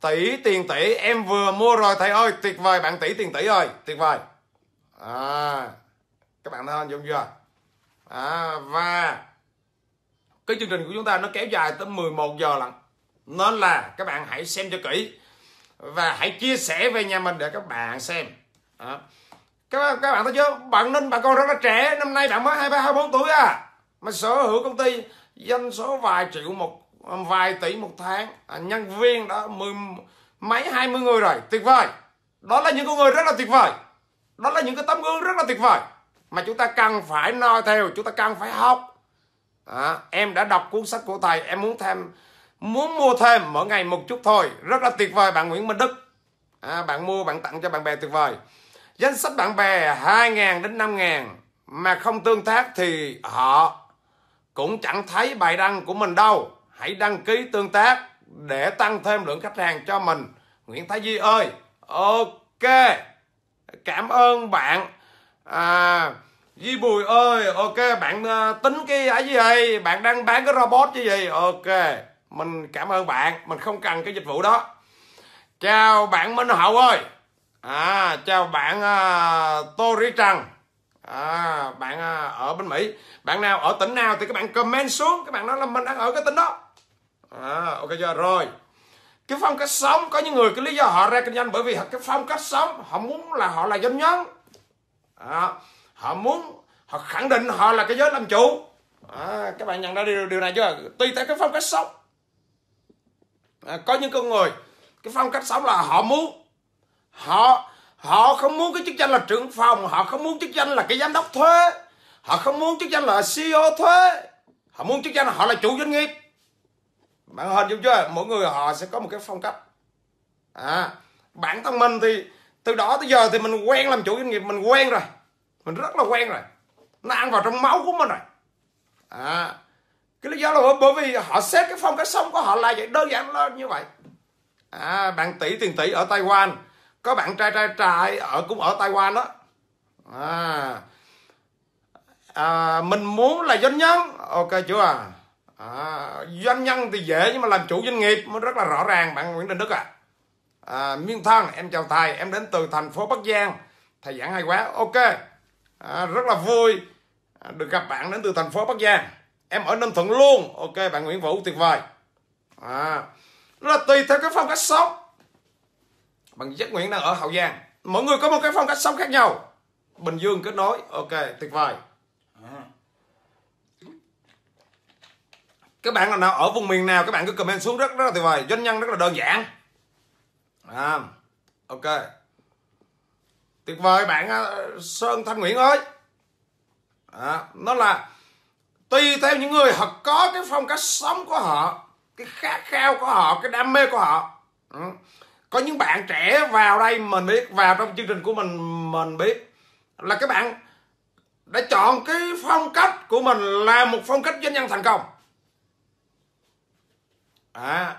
tỷ tiền tỷ em vừa mua rồi thầy ơi tuyệt vời bạn tỷ tiền tỷ ơi tuyệt vời à, các bạn thấy hình dung chưa à, và cái chương trình của chúng ta nó kéo dài tới 11 giờ lận nó là các bạn hãy xem cho kỹ và hãy chia sẻ về nhà mình để các bạn xem đó. các bạn các bạn thấy chưa bạn nên bạn con rất là trẻ năm nay bạn mới hai ba hai bốn tuổi à mà sở hữu công ty doanh số vài triệu một vài tỷ một tháng à, nhân viên đã mười mấy hai mươi người rồi tuyệt vời đó là những con người rất là tuyệt vời đó là những cái tấm gương rất là tuyệt vời mà chúng ta cần phải noi theo chúng ta cần phải học à, em đã đọc cuốn sách của thầy em muốn tham muốn mua thêm mỗi ngày một chút thôi rất là tuyệt vời bạn Nguyễn Minh Đức à, bạn mua bạn tặng cho bạn bè tuyệt vời danh sách bạn bè 2.000 đến 5.000 mà không tương tác thì họ cũng chẳng thấy bài đăng của mình đâu hãy đăng ký tương tác để tăng thêm lượng khách hàng cho mình Nguyễn Thái Di ơi ok cảm ơn bạn à, Di Bùi ơi ok bạn à, tính cái ấy gì vậy bạn đang bán cái robot chứ vậy ok mình cảm ơn bạn mình không cần cái dịch vụ đó chào bạn minh hậu ơi à chào bạn uh, à, Rí trần à, bạn uh, ở bên mỹ bạn nào ở tỉnh nào thì các bạn comment xuống các bạn nói là mình đang ở cái tỉnh đó à, ok chưa rồi cái phong cách sống có những người cái lý do họ ra kinh doanh bởi vì cái phong cách sống họ muốn là họ là doanh nhân à, họ muốn họ khẳng định họ là cái giới làm chủ à, các bạn nhận ra điều, điều này chưa tùy theo cái phong cách sống à, có những con người cái phong cách sống là họ muốn họ họ không muốn cái chức danh là trưởng phòng họ không muốn chức danh là cái giám đốc thuế họ không muốn chức danh là CEO thuế họ muốn chức danh là họ là chủ doanh nghiệp bạn hình dung chưa mỗi người họ sẽ có một cái phong cách à bản thân mình thì từ đó tới giờ thì mình quen làm chủ doanh nghiệp mình quen rồi mình rất là quen rồi nó ăn vào trong máu của mình rồi à cái lý do là bởi vì họ xét cái phong cách sống của họ là vậy đơn giản là như vậy à, bạn tỷ tiền tỷ ở Taiwan có bạn trai trai trai ở cũng ở Taiwan đó à, à, mình muốn là doanh nhân ok chưa à. à? doanh nhân thì dễ nhưng mà làm chủ doanh nghiệp mới rất là rõ ràng bạn Nguyễn Đình Đức à. à, Miên Thân em chào thầy em đến từ thành phố Bắc Giang thầy giảng hay quá ok à, rất là vui được gặp bạn đến từ thành phố Bắc Giang em ở ninh thuận luôn ok bạn nguyễn vũ tuyệt vời à đó là tùy theo cái phong cách sống bạn giác nguyễn đang ở hậu giang mỗi người có một cái phong cách sống khác nhau bình dương kết nối ok tuyệt vời các bạn nào ở vùng miền nào các bạn cứ comment xuống rất rất là tuyệt vời doanh nhân rất là đơn giản à ok tuyệt vời bạn à, sơn thanh nguyễn ơi à, nó là tùy theo những người họ có cái phong cách sống của họ cái khát khao của họ cái đam mê của họ ừ. có những bạn trẻ vào đây mình biết vào trong chương trình của mình mình biết là các bạn đã chọn cái phong cách của mình là một phong cách doanh nhân thành công à,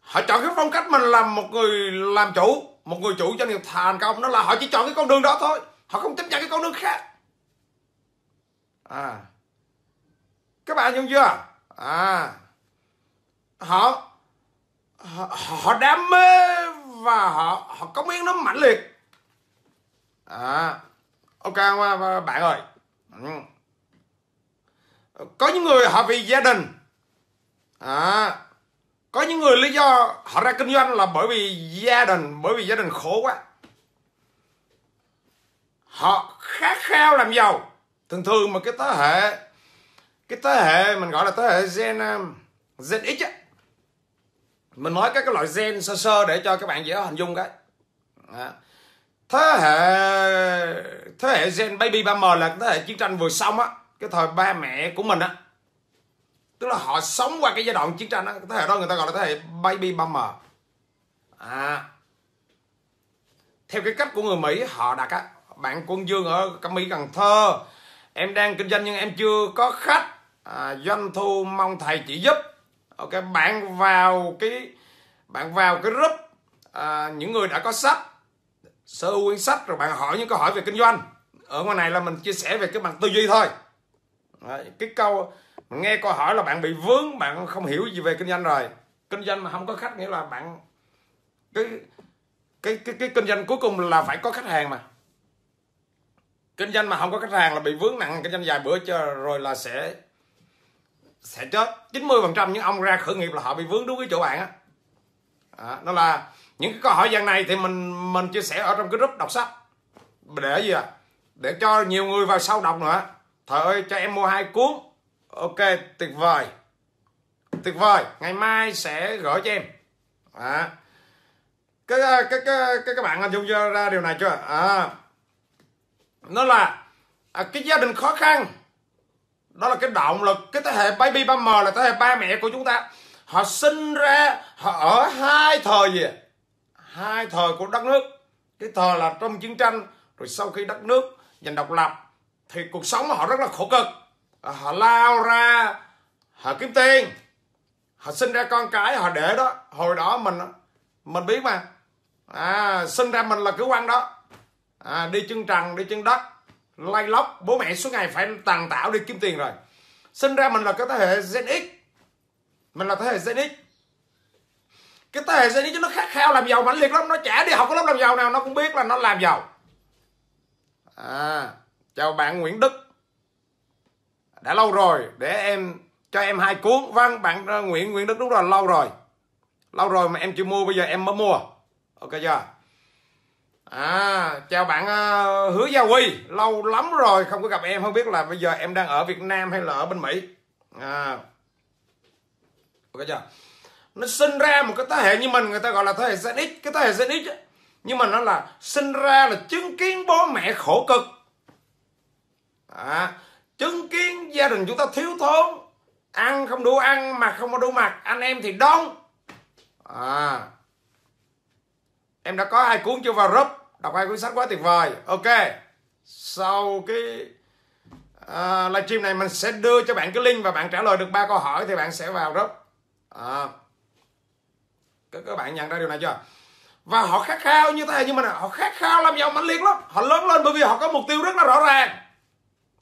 họ chọn cái phong cách mình làm một người làm chủ một người chủ doanh nghiệp thành công đó là họ chỉ chọn cái con đường đó thôi họ không chấp nhận cái con đường khác à các bạn hiểu chưa à họ họ, họ đam mê và họ họ cống hiến nó mãnh liệt à ok bạn ơi ừ. có những người họ vì gia đình à có những người lý do họ ra kinh doanh là bởi vì gia đình bởi vì gia đình khổ quá họ khát khao làm giàu thường thường mà cái thế hệ cái thế hệ mình gọi là thế hệ gen um, gen x á mình nói các cái loại gen sơ sơ để cho các bạn dễ hình dung cái thế hệ thế hệ gen baby boomer là thế hệ chiến tranh vừa xong á cái thời ba mẹ của mình á tức là họ sống qua cái giai đoạn chiến tranh á thế hệ đó người ta gọi là thế hệ baby boomer à theo cái cách của người mỹ họ đặt á bạn quân dương ở mỹ cần thơ em đang kinh doanh nhưng em chưa có khách à, doanh thu mong thầy chỉ giúp ok ờ, bạn vào cái bạn vào cái group à, những người đã có sách sơ quyển sách rồi bạn hỏi những câu hỏi về kinh doanh ở ngoài này là mình chia sẻ về cái mặt tư duy thôi Đấy, cái câu nghe câu hỏi là bạn bị vướng bạn không hiểu gì về kinh doanh rồi kinh doanh mà không có khách nghĩa là bạn cái cái cái, cái kinh doanh cuối cùng là phải có khách hàng mà kinh doanh mà không có khách hàng là bị vướng nặng kinh doanh dài bữa cho rồi là sẽ sẽ chết 90% những ông ra khởi nghiệp là họ bị vướng đúng cái chỗ bạn á à, đó là những cái câu hỏi dạng này thì mình mình chia sẻ ở trong cái group đọc sách để gì à để cho nhiều người vào sau đọc nữa thợ ơi cho em mua hai cuốn ok tuyệt vời tuyệt vời ngày mai sẽ gửi cho em à cái cái cái cái các bạn hình dung ra điều này chưa à nó là à, cái gia đình khó khăn đó là cái động lực cái thế hệ baby boomer là thế hệ ba mẹ của chúng ta họ sinh ra họ ở hai thời gì hai thời của đất nước cái thời là trong chiến tranh rồi sau khi đất nước giành độc lập thì cuộc sống họ rất là khổ cực họ lao ra họ kiếm tiền họ sinh ra con cái họ để đó hồi đó mình mình biết mà à, sinh ra mình là cứ quan đó à, đi chân trần đi chân đất lay lóc bố mẹ suốt ngày phải tàn tảo đi kiếm tiền rồi sinh ra mình là cái thế hệ Gen X mình là thế hệ Gen X cái thế hệ Gen X nó khát khao làm giàu mãnh liệt lắm nó chả đi học cái lớp làm giàu nào nó cũng biết là nó làm giàu à, chào bạn Nguyễn Đức đã lâu rồi để em cho em hai cuốn vâng bạn ờ, Nguyễn Nguyễn Đức đúng rồi lâu rồi lâu rồi mà em chưa mua bây giờ em mới mua ok chưa à chào bạn ờ, hứa gia huy lâu lắm rồi không có gặp em không biết là bây giờ em đang ở việt nam hay là ở bên mỹ à ok chưa nó sinh ra một cái thế hệ như mình người ta gọi là thế hệ Gen X cái thế hệ Gen X nhưng mà nó là sinh ra là chứng kiến bố mẹ khổ cực à, chứng kiến gia đình chúng ta thiếu thốn ăn không đủ ăn mà không có đủ mặc anh em thì đông à em đã có hai cuốn chưa vào group đọc hai cuốn sách quá tuyệt vời ok sau cái uh, livestream này mình sẽ đưa cho bạn cái link và bạn trả lời được ba câu hỏi thì bạn sẽ vào group à, các, các bạn nhận ra điều này chưa và họ khát khao như thế nhưng mà họ khát khao làm giàu mãnh liệt lắm họ lớn lên bởi vì họ có mục tiêu rất là rõ ràng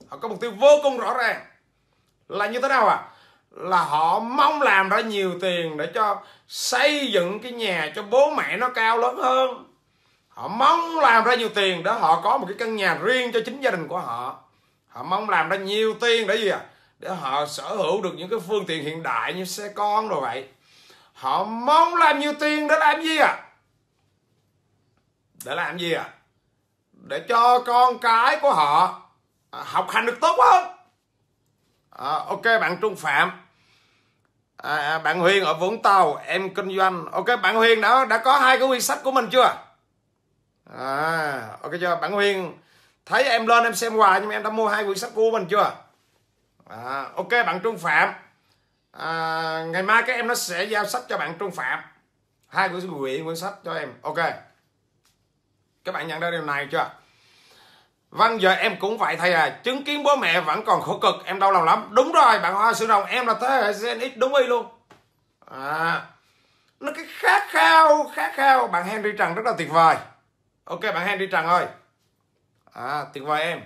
họ có mục tiêu vô cùng rõ ràng là như thế nào à là họ mong làm ra nhiều tiền để cho xây dựng cái nhà cho bố mẹ nó cao lớn hơn họ mong làm ra nhiều tiền để họ có một cái căn nhà riêng cho chính gia đình của họ họ mong làm ra nhiều tiền để gì à để họ sở hữu được những cái phương tiện hiện đại như xe con rồi vậy họ mong làm nhiều tiền để làm gì à để làm gì à để cho con cái của họ à, học hành được tốt hơn à, ok bạn trung phạm à, à, bạn huyền ở vũng tàu em kinh doanh ok bạn huyền đã đã có hai cái quyển sách của mình chưa à ok chưa bạn Huyền thấy em lên em xem quà nhưng mà em đã mua hai quyển sách của mình chưa à, ok bạn Trung Phạm à, ngày mai các em nó sẽ giao sách cho bạn Trung Phạm hai quyển quyển quyển sách cho em ok các bạn nhận ra điều này chưa Vâng giờ em cũng vậy thầy à Chứng kiến bố mẹ vẫn còn khổ cực Em đau lòng lắm Đúng rồi bạn Hoa sư Đồng Em là thế hệ Gen X đúng y luôn à, Nó cái khát khao Khát khao Bạn Henry Trần rất là tuyệt vời ok bạn Henry Trần ơi à, tuyệt vời em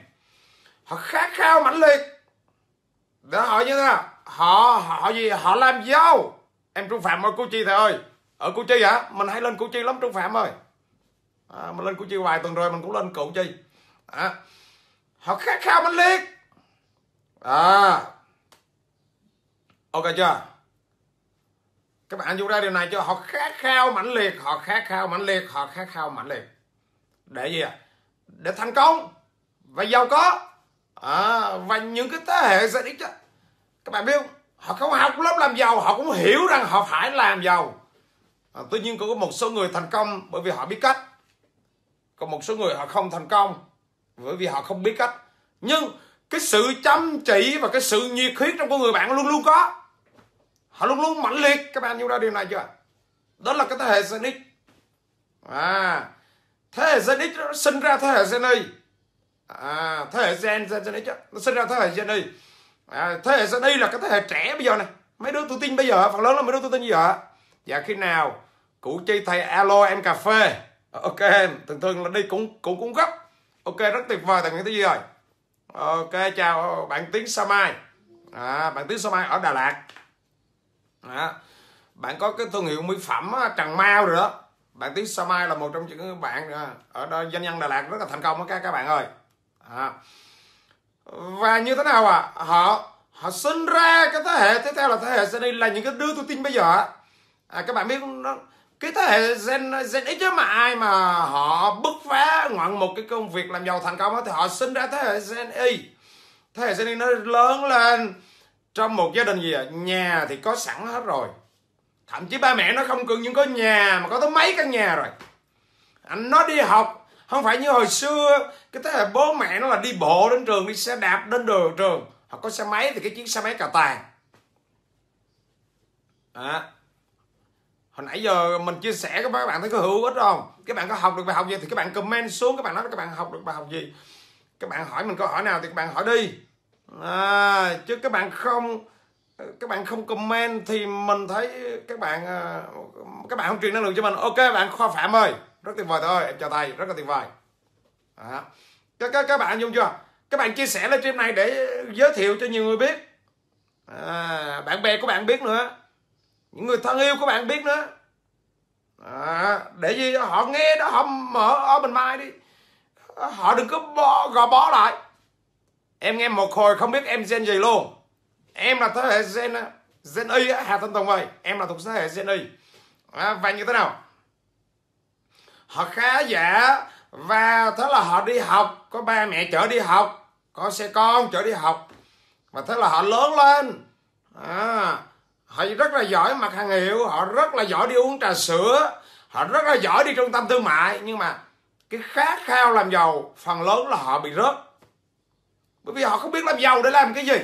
họ khát khao mãnh liệt đó họ như thế nào họ họ gì họ làm dâu em trung phạm ở củ chi thầy ơi ở củ chi hả mình hay lên củ chi lắm trung phạm ơi à, mình lên củ chi vài tuần rồi mình cũng lên củ chi à, họ khát khao mãnh liệt à ok chưa các bạn rút ra điều này cho họ khát khao mãnh liệt họ khát khao mãnh liệt họ khát khao mãnh liệt để gì à để thành công và giàu có à, và những cái thế hệ sẽ đi các bạn biết không họ không học lớp làm giàu họ cũng hiểu rằng họ phải làm giàu à, tuy nhiên cũng có một số người thành công bởi vì họ biết cách còn một số người họ không thành công bởi vì họ không biết cách nhưng cái sự chăm chỉ và cái sự nhiệt huyết trong con người bạn luôn luôn có họ luôn luôn mãnh liệt các bạn hiểu ra điều này chưa đó là cái thế hệ Sonic à thế hệ Gen X sinh ra thế hệ Gen Y à, thế hệ Gen Gen, Gen X nó sinh ra thế hệ Gen Y à, thế hệ Gen Y là cái thế hệ trẻ bây giờ này mấy đứa tụi tin bây giờ phần lớn là mấy đứa tụi tin bây giờ dạ khi nào cụ chi thầy alo em cà phê ok thường thường là đi cũng cũng cũng gấp ok rất tuyệt vời thằng nguyễn thế duy rồi ok chào bạn tiến sa mai à, bạn tiến sa mai ở đà lạt à, bạn có cái thương hiệu mỹ phẩm à, trần mao rồi đó bạn tiến sa mai là một trong những bạn à, ở đó, doanh nhân đà lạt rất là thành công đó các các bạn ơi à. và như thế nào ạ à? họ họ sinh ra cái thế hệ tiếp theo là thế hệ gen là những cái đứa tôi tin bây giờ à, các bạn biết nó cái thế hệ gen gen x mà ai mà họ bứt phá ngoạn một cái công việc làm giàu thành công đó, thì họ sinh ra thế hệ gen y thế hệ gen y nó lớn lên trong một gia đình gì à? nhà thì có sẵn hết rồi thậm chí ba mẹ nó không cần những có nhà mà có tới mấy căn nhà rồi anh nó đi học không phải như hồi xưa cái thế hệ bố mẹ nó là đi bộ đến trường đi xe đạp đến đường trường hoặc có xe máy thì cái chiếc xe máy cà tàng à. hồi nãy giờ mình chia sẻ với các bạn thấy có hữu ích không các bạn có học được bài học gì thì các bạn comment xuống các bạn nói các bạn học được bài học gì các bạn hỏi mình câu hỏi nào thì các bạn hỏi đi à, chứ các bạn không các bạn không comment thì mình thấy các bạn ờ, các bạn không truyền năng lượng cho mình ok bạn khoa phạm ơi rất tuyệt vời thôi em chào thầy rất là tuyệt vời à. các, các các bạn dùng chưa các bạn chia sẻ lên livestream này để giới thiệu cho nhiều người biết à, bạn bè của bạn biết nữa những người thân yêu của bạn biết nữa à, để gì họ nghe đó họ mở mình mai đi họ đừng có bó, gò bó lại em nghe một hồi không biết em gen gì luôn em là thế hệ Gen Gen Y Hà Thanh Tùng vậy em là thuộc thế hệ Gen Y à, và như thế nào họ khá giả và thế là họ đi học có ba mẹ chở đi học có xe con chở đi học và thế là họ lớn lên à, họ rất là giỏi mặc hàng hiệu họ rất là giỏi đi uống trà sữa họ rất là giỏi đi trung tâm thương mại nhưng mà cái khát khao làm giàu phần lớn là họ bị rớt bởi vì họ không biết làm giàu để làm cái gì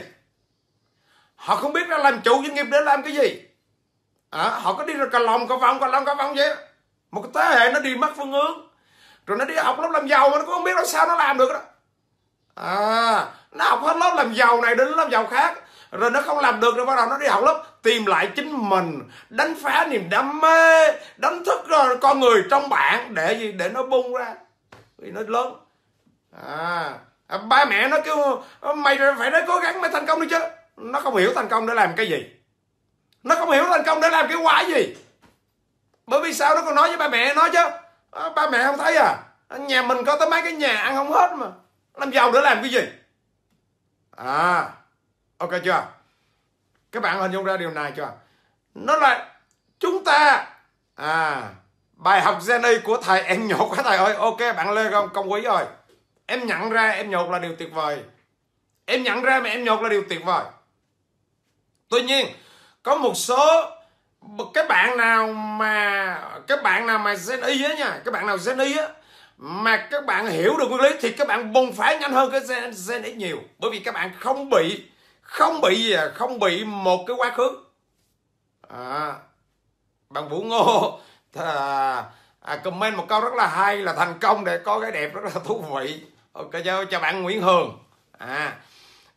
họ không biết đã làm chủ doanh nghiệp để làm cái gì à, họ có đi ra cà lòng cà vòng cà lòng cà vòng vậy một cái thế hệ nó đi mất phương hướng rồi nó đi học lớp làm giàu mà nó cũng không biết nó sao nó làm được đó à nó học hết lớp làm giàu này đến lớp giàu khác rồi nó không làm được rồi bắt đầu nó đi học lớp tìm lại chính mình đánh phá niềm đam mê đánh thức ờ, con người trong bạn để gì để nó bung ra vì nó lớn à, à ba mẹ nó kêu ờ, mày phải nói cố gắng mày thành công đi chứ nó không hiểu thành công để làm cái gì nó không hiểu thành công để làm cái quái gì bởi vì sao nó còn nói với ba mẹ nó chứ à, ba mẹ không thấy à nhà mình có tới mấy cái nhà ăn không hết mà làm giàu để làm cái gì à ok chưa các bạn hình dung ra điều này chưa nó là chúng ta à bài học geni của thầy em nhột quá thầy ơi ok bạn lê không công quý rồi em nhận ra em nhột là điều tuyệt vời em nhận ra mà em nhột là điều tuyệt vời tuy nhiên có một số các bạn nào mà các bạn nào mà gen y á nha các bạn nào gen y á mà các bạn hiểu được nguyên lý thì các bạn bùng phá nhanh hơn cái gen, gen x nhiều bởi vì các bạn không bị không bị gì à, không bị một cái quá khứ à, bạn vũ ngô à, à, comment một câu rất là hay là thành công để có cái đẹp rất là thú vị ok chào chào bạn nguyễn hường à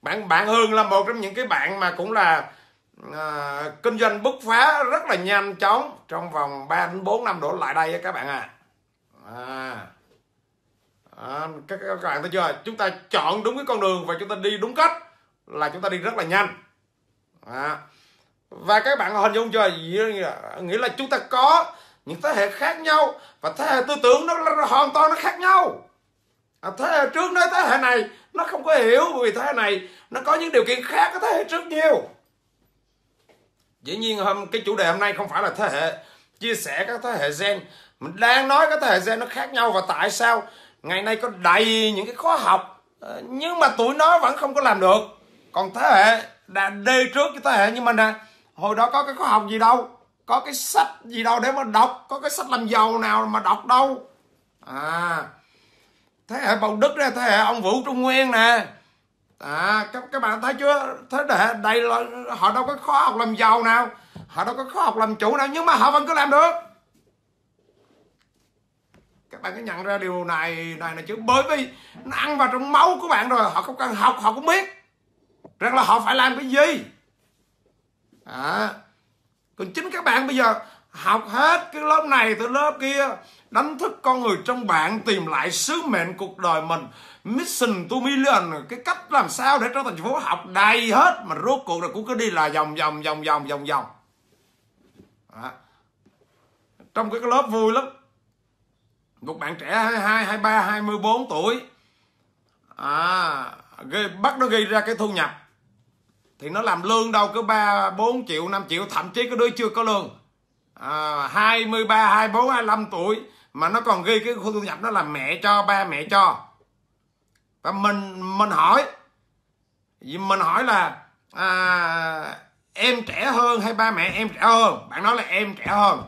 bạn bạn hường là một trong những cái bạn mà cũng là à, kinh doanh bứt phá rất là nhanh chóng trong vòng 3 đến 4 năm đổ lại đây các bạn à. à. À, các, các bạn thấy chưa chúng ta chọn đúng cái con đường và chúng ta đi đúng cách là chúng ta đi rất là nhanh à. và các bạn hình dung chưa nghĩa là chúng ta có những thế hệ khác nhau và thế hệ tư tưởng nó, nó hoàn toàn nó khác nhau à, thế hệ trước nói thế hệ này nó không có hiểu vì thế hệ này nó có những điều kiện khác cái thế hệ trước nhiều dĩ nhiên hôm cái chủ đề hôm nay không phải là thế hệ chia sẻ các thế hệ gen mình đang nói các thế hệ gen nó khác nhau và tại sao ngày nay có đầy những cái khóa học ờ, nhưng mà tuổi nó vẫn không có làm được còn thế hệ đã đi trước cái thế hệ như mình nè hồi đó có cái khóa học gì đâu có cái sách gì đâu để mà đọc có cái sách làm giàu nào mà đọc đâu à thế hệ bầu đức nè thế hệ ông vũ trung nguyên nè à các, các bạn thấy chưa thế hệ đây là họ đâu có khó học làm giàu nào họ đâu có khó học làm chủ nào nhưng mà họ vẫn cứ làm được các bạn có nhận ra điều này này là chứ bởi vì nó ăn vào trong máu của bạn rồi họ không cần học họ cũng biết rằng là họ phải làm cái gì à. còn chính các bạn bây giờ học hết cái lớp này từ lớp kia đánh thức con người trong bạn tìm lại sứ mệnh cuộc đời mình mission to million cái cách làm sao để cho thành phố học đầy hết mà rốt cuộc là cũng cứ đi là vòng vòng vòng vòng vòng vòng à. trong cái lớp vui lắm một bạn trẻ 22, 23, 24 tuổi à, gây, bắt nó gây ra cái thu nhập thì nó làm lương đâu cứ 3, 4 triệu, 5 triệu thậm chí có đứa chưa có lương à, 23, 24, 25 tuổi mà nó còn ghi cái thu nhập nó là mẹ cho, ba mẹ cho và mình mình hỏi mình hỏi là à, em trẻ hơn hay ba mẹ em trẻ hơn bạn nói là em trẻ hơn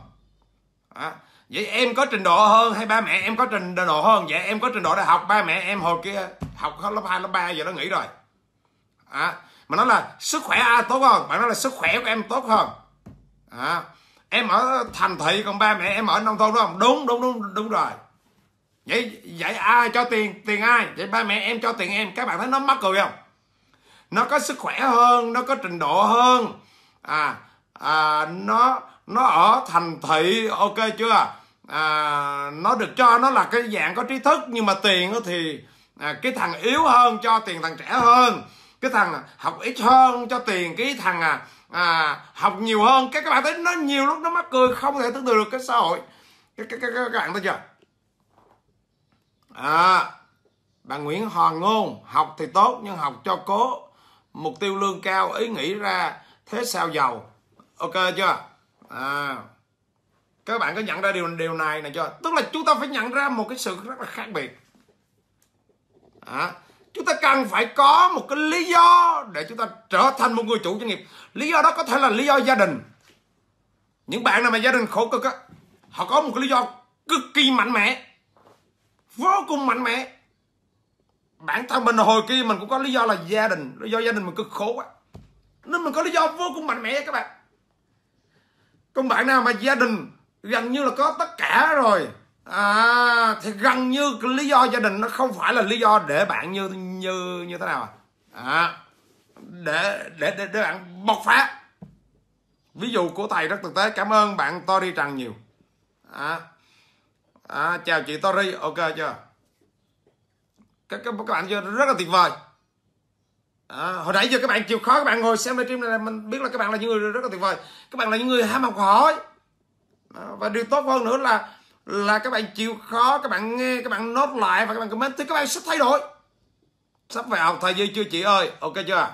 à, vậy em có trình độ hơn hay ba mẹ em có trình độ hơn vậy dạ, em có trình độ đại học ba mẹ em hồi kia học lớp 2, lớp 3 giờ nó nghỉ rồi à, mà nói là sức khỏe ai tốt hơn bạn nói là sức khỏe của em tốt hơn à, em ở thành thị còn ba mẹ em ở nông thôn đúng không đúng đúng đúng đúng rồi vậy vậy ai cho tiền tiền ai vậy ba mẹ em cho tiền em các bạn thấy nó mắc cười không nó có sức khỏe hơn nó có trình độ hơn à, à nó nó ở thành thị ok chưa à, nó được cho nó là cái dạng có trí thức nhưng mà tiền thì à, cái thằng yếu hơn cho tiền thằng trẻ hơn cái thằng học ít hơn cho tiền cái thằng à, à học nhiều hơn cái các bạn thấy nó nhiều lúc nó mắc cười không thể tưởng tượng được cái xã hội cái các, các, các bạn thấy chưa à, bạn Nguyễn Hoàng Ngôn học thì tốt nhưng học cho cố mục tiêu lương cao ý nghĩ ra thế sao giàu ok chưa à, các bạn có nhận ra điều điều này này chưa tức là chúng ta phải nhận ra một cái sự rất là khác biệt à, chúng ta cần phải có một cái lý do để chúng ta trở thành một người chủ doanh nghiệp lý do đó có thể là lý do gia đình những bạn nào mà gia đình khổ cực á họ có một cái lý do cực kỳ mạnh mẽ vô cùng mạnh mẽ bản thân mình hồi kia mình cũng có lý do là gia đình lý do gia đình mình cực khổ quá nên mình có lý do vô cùng mạnh mẽ các bạn còn bạn nào mà gia đình gần như là có tất cả rồi à, thì gần như cái lý do gia đình nó không phải là lý do để bạn như như như thế nào à, à để, để để để bạn bộc phá ví dụ của thầy rất thực tế cảm ơn bạn Tori Trần nhiều à, à, chào chị Tori ok chưa các, các, các bạn rất là tuyệt vời à, hồi nãy giờ các bạn chịu khó các bạn ngồi xem livestream này mình biết là các bạn là những người rất là tuyệt vời các bạn là những người ham học hỏi à, và điều tốt hơn nữa là là các bạn chịu khó các bạn nghe các bạn nốt lại và các bạn comment thì các bạn sẽ thay đổi sắp vào thời gian chưa chị ơi ok chưa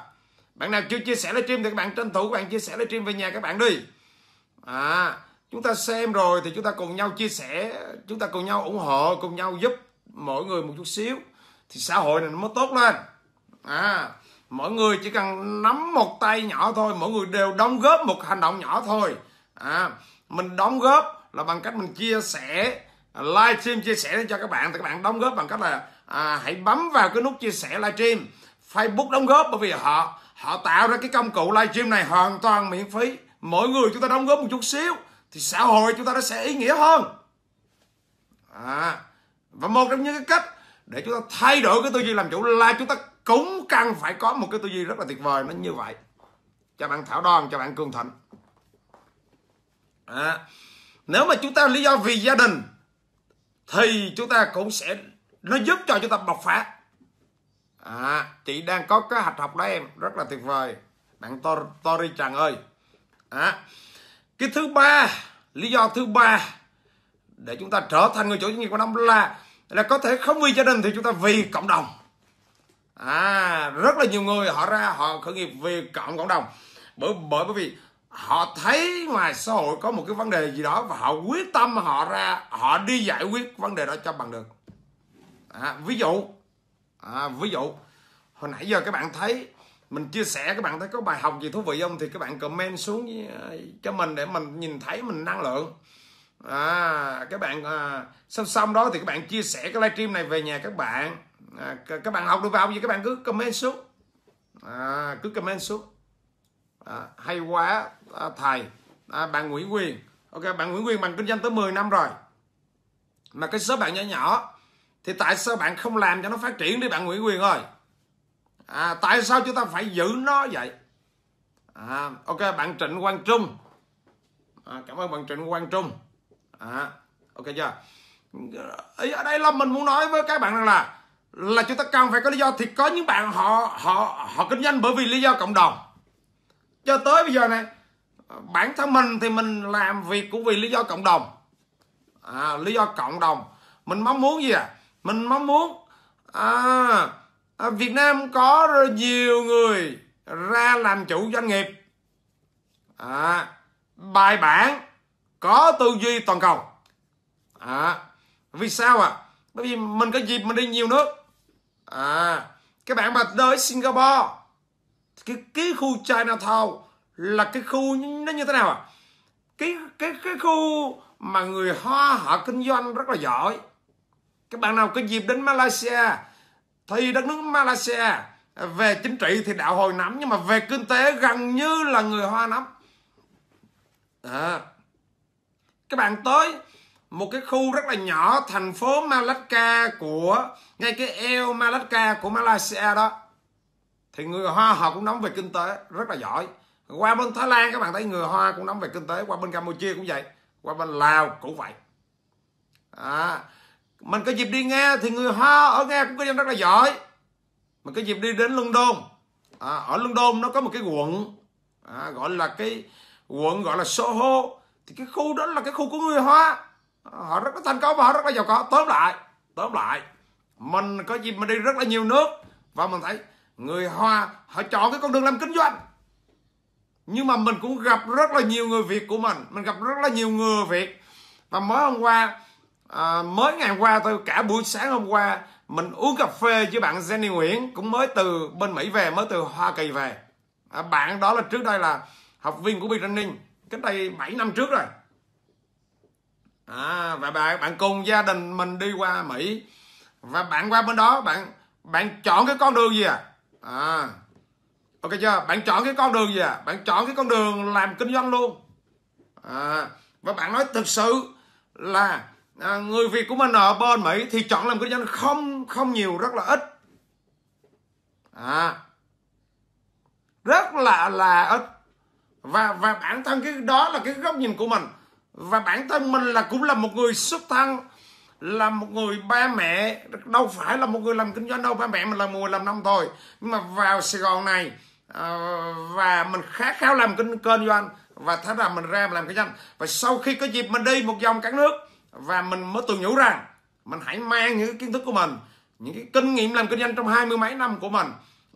bạn nào chưa chia sẻ livestream thì các bạn tranh thủ các bạn chia sẻ livestream về nhà các bạn đi à chúng ta xem rồi thì chúng ta cùng nhau chia sẻ chúng ta cùng nhau ủng hộ cùng nhau giúp mỗi người một chút xíu thì xã hội này nó mới tốt lên à mỗi người chỉ cần nắm một tay nhỏ thôi mỗi người đều đóng góp một hành động nhỏ thôi à mình đóng góp là bằng cách mình chia sẻ livestream chia sẻ cho các bạn thì các bạn đóng góp bằng cách là à, hãy bấm vào cái nút chia sẻ livestream facebook đóng góp bởi vì họ họ tạo ra cái công cụ livestream này hoàn toàn miễn phí mỗi người chúng ta đóng góp một chút xíu thì xã hội chúng ta nó sẽ ý nghĩa hơn à, và một trong những cái cách để chúng ta thay đổi cái tư duy làm chủ là chúng ta cũng cần phải có một cái tư duy rất là tuyệt vời nó như vậy cho bạn thảo đoan cho bạn cường thịnh à, nếu mà chúng ta lý do vì gia đình thì chúng ta cũng sẽ nó giúp cho chúng ta bộc phá à, chị đang có cái hạch học đó em rất là tuyệt vời bạn Tori Trần ơi à, cái thứ ba lý do thứ ba để chúng ta trở thành người chủ doanh nghiệp của năm là là có thể không vì gia đình thì chúng ta vì cộng đồng à rất là nhiều người họ ra họ khởi nghiệp vì cộng cộng đồng bởi bởi bởi vì họ thấy ngoài xã hội có một cái vấn đề gì đó và họ quyết tâm họ ra họ đi giải quyết vấn đề đó cho bằng được à, ví dụ à, ví dụ hồi nãy giờ các bạn thấy mình chia sẻ các bạn thấy có bài học gì thú vị không thì các bạn comment xuống à, cho mình để mình nhìn thấy mình năng lượng à, các bạn à, xong song đó thì các bạn chia sẻ cái livestream này về nhà các bạn à, các bạn học được vào gì các bạn cứ comment xuống à, cứ comment xuống à, hay quá à, thầy à, bạn Nguyễn Quyền ok bạn Nguyễn Quyền bạn kinh doanh tới 10 năm rồi mà cái số bạn nhỏ nhỏ thì tại sao bạn không làm cho nó phát triển đi bạn Nguyễn Quyền ơi à, tại sao chúng ta phải giữ nó vậy à, ok bạn trịnh quang trung à, cảm ơn bạn trịnh quang trung à, ok chưa ở đây là mình muốn nói với các bạn rằng là là chúng ta cần phải có lý do thì có những bạn họ họ họ kinh doanh bởi vì lý do cộng đồng cho tới bây giờ này bản thân mình thì mình làm việc cũng vì lý do cộng đồng à, lý do cộng đồng mình mong muốn gì à mình mong muốn à, À, Việt Nam có rất nhiều người ra làm chủ doanh nghiệp à, bài bản có tư duy toàn cầu à, vì sao ạ à? bởi vì mình có dịp mình đi nhiều nước à, các bạn mà tới Singapore cái cái khu Chinatown là cái khu nó như thế nào ạ à? cái cái cái khu mà người Hoa họ kinh doanh rất là giỏi các bạn nào có dịp đến Malaysia thì đất nước Malaysia à, về chính trị thì đạo hồi nắm nhưng mà về kinh tế gần như là người Hoa nắm à. các bạn tới một cái khu rất là nhỏ thành phố Malacca của ngay cái eo Malacca của Malaysia đó thì người Hoa họ cũng nắm về kinh tế rất là giỏi qua bên Thái Lan các bạn thấy người Hoa cũng nắm về kinh tế qua bên Campuchia cũng vậy qua bên Lào cũng vậy à, mình có dịp đi nghe thì người hoa ở nghe cũng có dân rất là giỏi mình có dịp đi đến london à, ở london nó có một cái quận à, gọi là cái quận gọi là soho thì cái khu đó là cái khu của người hoa à, họ rất là thành công và họ rất là giàu có tóm lại tóm lại mình có dịp mình đi rất là nhiều nước và mình thấy người hoa họ chọn cái con đường làm kinh doanh nhưng mà mình cũng gặp rất là nhiều người việt của mình mình gặp rất là nhiều người việt và mới hôm qua à, mới ngày qua tôi cả buổi sáng hôm qua mình uống cà phê với bạn Jenny Nguyễn cũng mới từ bên Mỹ về mới từ Hoa Kỳ về à, bạn đó là trước đây là học viên của Btraining cách đây 7 năm trước rồi à, và bạn bạn cùng gia đình mình đi qua Mỹ và bạn qua bên đó bạn bạn chọn cái con đường gì à, à ok chưa bạn chọn cái con đường gì à bạn chọn cái con đường làm kinh doanh luôn à, và bạn nói thực sự là à, người Việt của mình ở bên Mỹ thì chọn làm kinh doanh không không nhiều rất là ít à, rất là là ít và và bản thân cái đó là cái góc nhìn của mình và bản thân mình là cũng là một người xuất thân là một người ba mẹ đâu phải là một người làm kinh doanh đâu ba mẹ mình là một người làm năm thôi nhưng mà vào Sài Gòn này à, và mình khá khá làm kinh kinh doanh và thế là mình ra làm kinh doanh và sau khi có dịp mình đi một vòng cả nước và mình mới tự nhủ rằng mình hãy mang những kiến thức của mình những cái kinh nghiệm làm kinh doanh trong hai mươi mấy năm của mình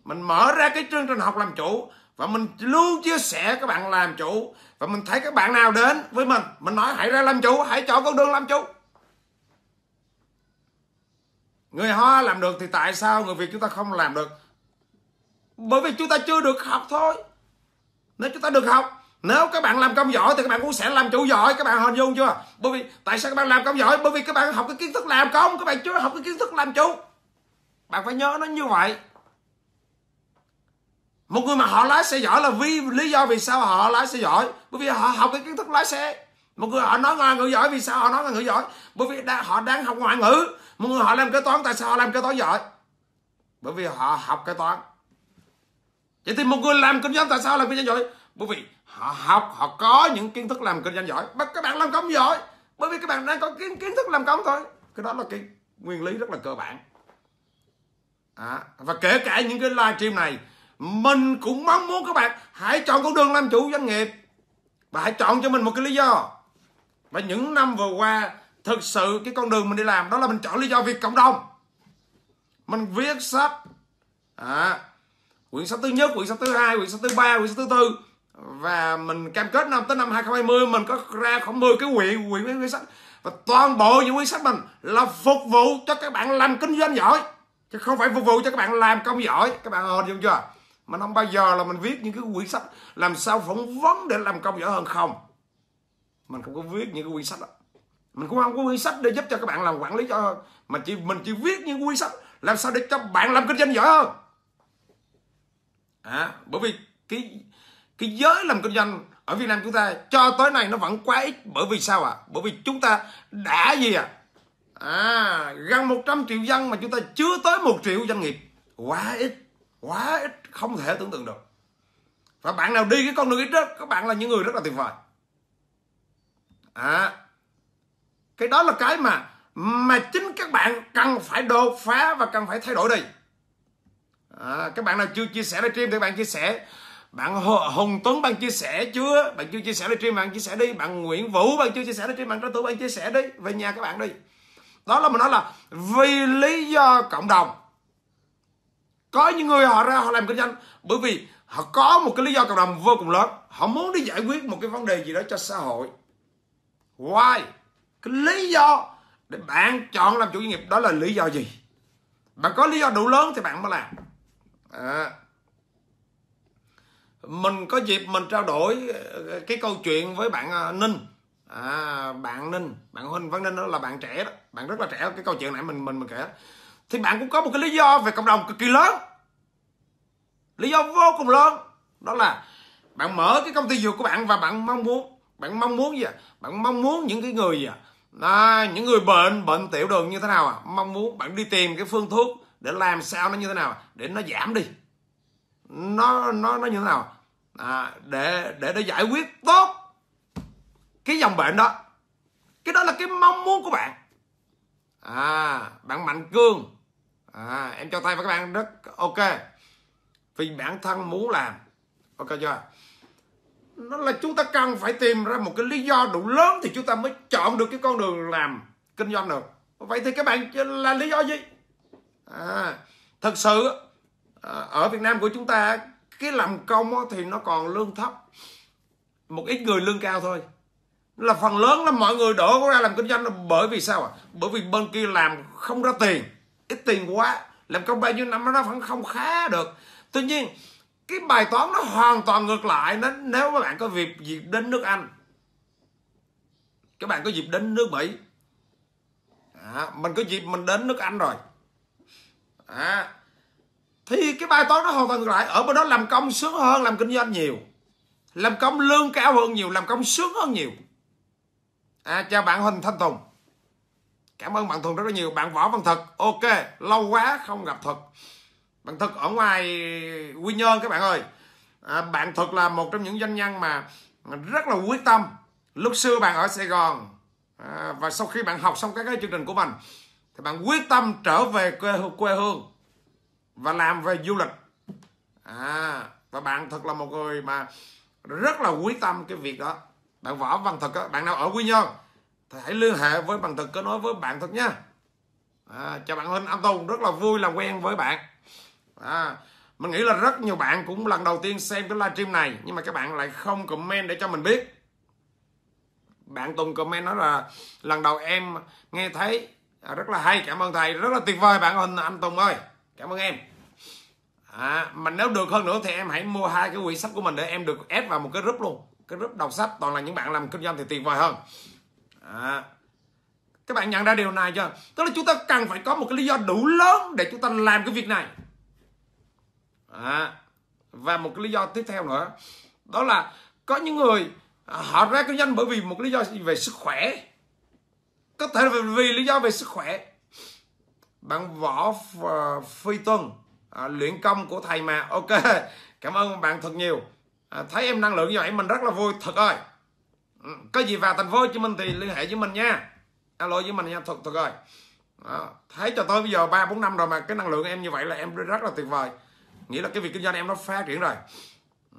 mình mở ra cái chương trình học làm chủ và mình luôn chia sẻ các bạn làm chủ và mình thấy các bạn nào đến với mình mình nói hãy ra làm chủ hãy chọn con đường làm chủ người hoa làm được thì tại sao người việt chúng ta không làm được bởi vì chúng ta chưa được học thôi nếu chúng ta được học nếu các bạn làm công giỏi thì các bạn cũng sẽ làm chủ giỏi các bạn hình dung chưa bởi vì tại sao các bạn làm công giỏi bởi vì các bạn học cái kiến thức làm công các bạn chưa học cái kiến thức làm chủ bạn phải nhớ nó như vậy một người mà họ lái xe giỏi là vì lý do vì sao họ lái xe giỏi bởi vì họ học cái kiến thức lái xe một người họ nói ngoại ngữ giỏi vì sao họ nói ngoại ngữ giỏi bởi vì đa, họ đang học ngoại ngữ một người họ làm kế toán tại sao họ làm kế toán giỏi bởi vì họ học kế toán vậy thì một người làm kinh doanh tại sao làm kinh doanh giỏi bởi vì họ học họ có những kiến thức làm kinh doanh giỏi mà các bạn làm công giỏi bởi vì các bạn đang có kiến kiến thức làm công thôi cái đó là cái nguyên lý rất là cơ bản à, và kể cả những cái live stream này mình cũng mong muốn các bạn hãy chọn con đường làm chủ doanh nghiệp và hãy chọn cho mình một cái lý do và những năm vừa qua thực sự cái con đường mình đi làm đó là mình chọn lý do việc cộng đồng mình viết sách à, quyển sách thứ nhất quyển sách thứ hai quyển sách thứ ba quyển sách thứ tư và mình cam kết năm tới năm 2020 mình có ra khoảng 10 cái quyển quyển quyển sách và toàn bộ những quyển sách mình là phục vụ cho các bạn làm kinh doanh giỏi chứ không phải phục vụ cho các bạn làm công giỏi các bạn hình chưa mình không bao giờ là mình viết những cái quyển sách làm sao phỏng vấn để làm công giỏi hơn không mình không có viết những cái quyển sách đó mình cũng không có quyển sách để giúp cho các bạn làm quản lý cho hơn mà chỉ mình chỉ viết những quyển sách làm sao để cho bạn làm kinh doanh giỏi hơn à, bởi vì cái cái giới làm kinh doanh ở Việt Nam chúng ta cho tới nay nó vẫn quá ít bởi vì sao ạ à? bởi vì chúng ta đã gì à? à gần 100 triệu dân mà chúng ta chưa tới một triệu doanh nghiệp quá ít quá ít không thể tưởng tượng được và bạn nào đi cái con đường ít đó các bạn là những người rất là tuyệt vời à cái đó là cái mà mà chính các bạn cần phải đột phá và cần phải thay đổi đi à, các bạn nào chưa chia sẻ livestream thì bạn chia sẻ bạn Hồng Tuấn bạn chia sẻ chưa bạn chưa chia sẻ trên mạng chia sẻ đi bạn Nguyễn Vũ bạn chưa chia sẻ trên mạng cho tôi bạn chia sẻ đi về nhà các bạn đi đó là mình nói là vì lý do cộng đồng có những người họ ra họ làm kinh doanh bởi vì họ có một cái lý do cộng đồng vô cùng lớn họ muốn đi giải quyết một cái vấn đề gì đó cho xã hội why cái lý do để bạn chọn làm chủ doanh nghiệp đó là lý do gì bạn có lý do đủ lớn thì bạn mới làm à, mình có dịp mình trao đổi ờ, cái câu chuyện với bạn ờ, Ninh à, bạn Ninh bạn Huynh Văn Ninh đó là bạn trẻ đó bạn rất là trẻ cái câu chuyện này mình mình mình kể thì bạn cũng có một cái lý do về cộng đồng cực kỳ lớn lý do vô cùng lớn đó là bạn mở cái công ty dược của bạn và bạn mong muốn bạn mong muốn gì à? bạn mong muốn những cái người gì à? À, những người bệnh bệnh tiểu đường như thế nào à mong muốn bạn đi tìm cái phương thuốc để làm sao nó như thế nào à? để nó giảm đi nó nó nó như thế nào à, để để để giải quyết tốt cái dòng bệnh đó cái đó là cái mong muốn của bạn à bạn mạnh cương à, em cho tay với các bạn rất ok vì bản thân muốn làm ok chưa nó là chúng ta cần phải tìm ra một cái lý do đủ lớn thì chúng ta mới chọn được cái con đường làm kinh doanh được vậy thì các bạn là lý do gì à, thật sự ở Việt Nam của chúng ta cái làm công thì nó còn lương thấp một ít người lương cao thôi là phần lớn là mọi người đổ ra làm kinh doanh là bởi vì sao ạ à? bởi vì bên kia làm không ra tiền ít tiền quá làm công bao nhiêu năm nó vẫn không khá được tuy nhiên cái bài toán nó hoàn toàn ngược lại nó nếu các bạn có việc dịp đến nước anh các bạn có dịp đến nước mỹ à, mình có dịp mình đến nước anh rồi à, thì cái bài toán nó hoàn toàn ngược lại ở bên đó làm công sướng hơn làm kinh doanh nhiều làm công lương cao hơn nhiều làm công sướng hơn nhiều à chào bạn huỳnh thanh tùng cảm ơn bạn thuận rất là nhiều bạn võ văn thực ok lâu quá không gặp thực bạn thực ở ngoài quy nhơn các bạn ơi à, bạn thực là một trong những doanh nhân mà rất là quyết tâm lúc xưa bạn ở sài gòn à, và sau khi bạn học xong các cái chương trình của mình thì bạn quyết tâm trở về quê, quê hương và làm về du lịch à, và bạn thật là một người mà rất là quyết tâm cái việc đó bạn võ văn thực đó, bạn nào ở quy nhơn thì hãy liên hệ với bằng thực cứ nói với bạn thực nha à, chào bạn huynh anh tùng rất là vui làm quen với bạn à, mình nghĩ là rất nhiều bạn cũng lần đầu tiên xem cái livestream này nhưng mà các bạn lại không comment để cho mình biết bạn tùng comment nói là lần đầu em nghe thấy à, rất là hay cảm ơn thầy rất là tuyệt vời bạn huynh anh tùng ơi cảm ơn em à, mà nếu được hơn nữa thì em hãy mua hai cái quyển sách của mình để em được ép vào một cái group luôn cái group đọc sách toàn là những bạn làm kinh doanh thì tuyệt vời hơn à, các bạn nhận ra điều này chưa tức là chúng ta cần phải có một cái lý do đủ lớn để chúng ta làm cái việc này à, và một cái lý do tiếp theo nữa đó là có những người à, họ ra kinh doanh bởi vì một lý do về sức khỏe có thể là vì lý do về sức khỏe bạn võ ờ, phi tuân à, luyện công của thầy mà ok cảm ơn bạn thật nhiều à, thấy em năng lượng như vậy mình rất là vui thật ơi ừ, có gì vào thành phố hồ chí minh thì liên hệ với mình nha alo với mình nha thật thật ơi à, thấy cho tới bây giờ ba bốn năm rồi mà cái năng lượng em như vậy là em rất là tuyệt vời nghĩa là cái việc kinh doanh em nó phát triển rồi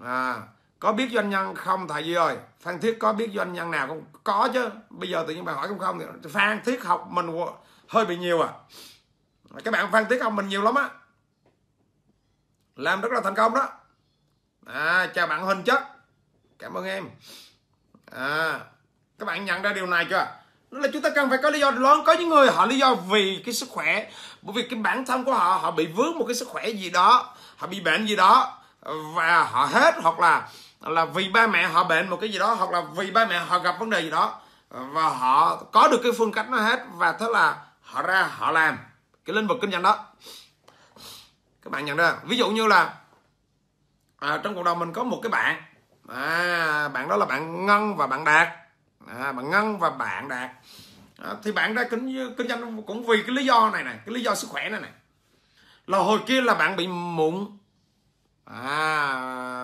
à, có biết doanh nhân không thầy gì ơi phan thiết có biết doanh nhân nào không có chứ bây giờ tự nhiên bạn hỏi không không thì phan thiết học mình hơi bị nhiều à các bạn phan tiếng ông mình nhiều lắm á làm rất là thành công đó à, chào bạn hình chất cảm ơn em à, các bạn nhận ra điều này chưa nó là chúng ta cần phải có lý do lớn có những người họ lý do vì cái sức khỏe bởi vì cái bản thân của họ họ bị vướng một cái sức khỏe gì đó họ bị bệnh gì đó và họ hết hoặc là là vì ba mẹ họ bệnh một cái gì đó hoặc là vì ba mẹ họ gặp vấn đề gì đó và họ có được cái phương cách nó hết và thế là họ ra họ làm cái lĩnh vực kinh doanh đó các bạn nhận ra ví dụ như là à, trong cộng đồng mình có một cái bạn à, bạn đó là bạn ngân và bạn đạt à, bạn ngân và bạn đạt à, thì bạn ra kinh kinh doanh cũng vì cái lý do này này cái lý do sức khỏe này này là hồi kia là bạn bị mụn à,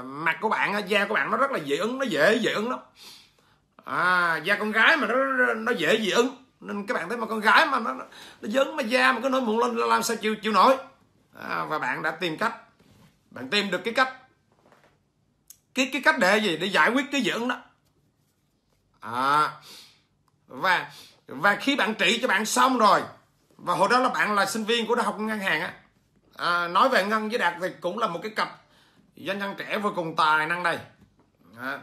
mặt của bạn da của bạn nó rất là dị ứng nó dễ dị ứng lắm à, da con gái mà nó nó dễ dị ứng nên các bạn thấy mà con gái mà nó nó dấn mà da mà cứ nổi mụn lên là làm sao chịu chịu nổi à, và bạn đã tìm cách bạn tìm được cái cách cái cái cách để gì để giải quyết cái dưỡng đó à, và và khi bạn trị cho bạn xong rồi và hồi đó là bạn là sinh viên của đại học ngân hàng á à, nói về ngân với đạt thì cũng là một cái cặp doanh nhân trẻ vô cùng tài năng đây à,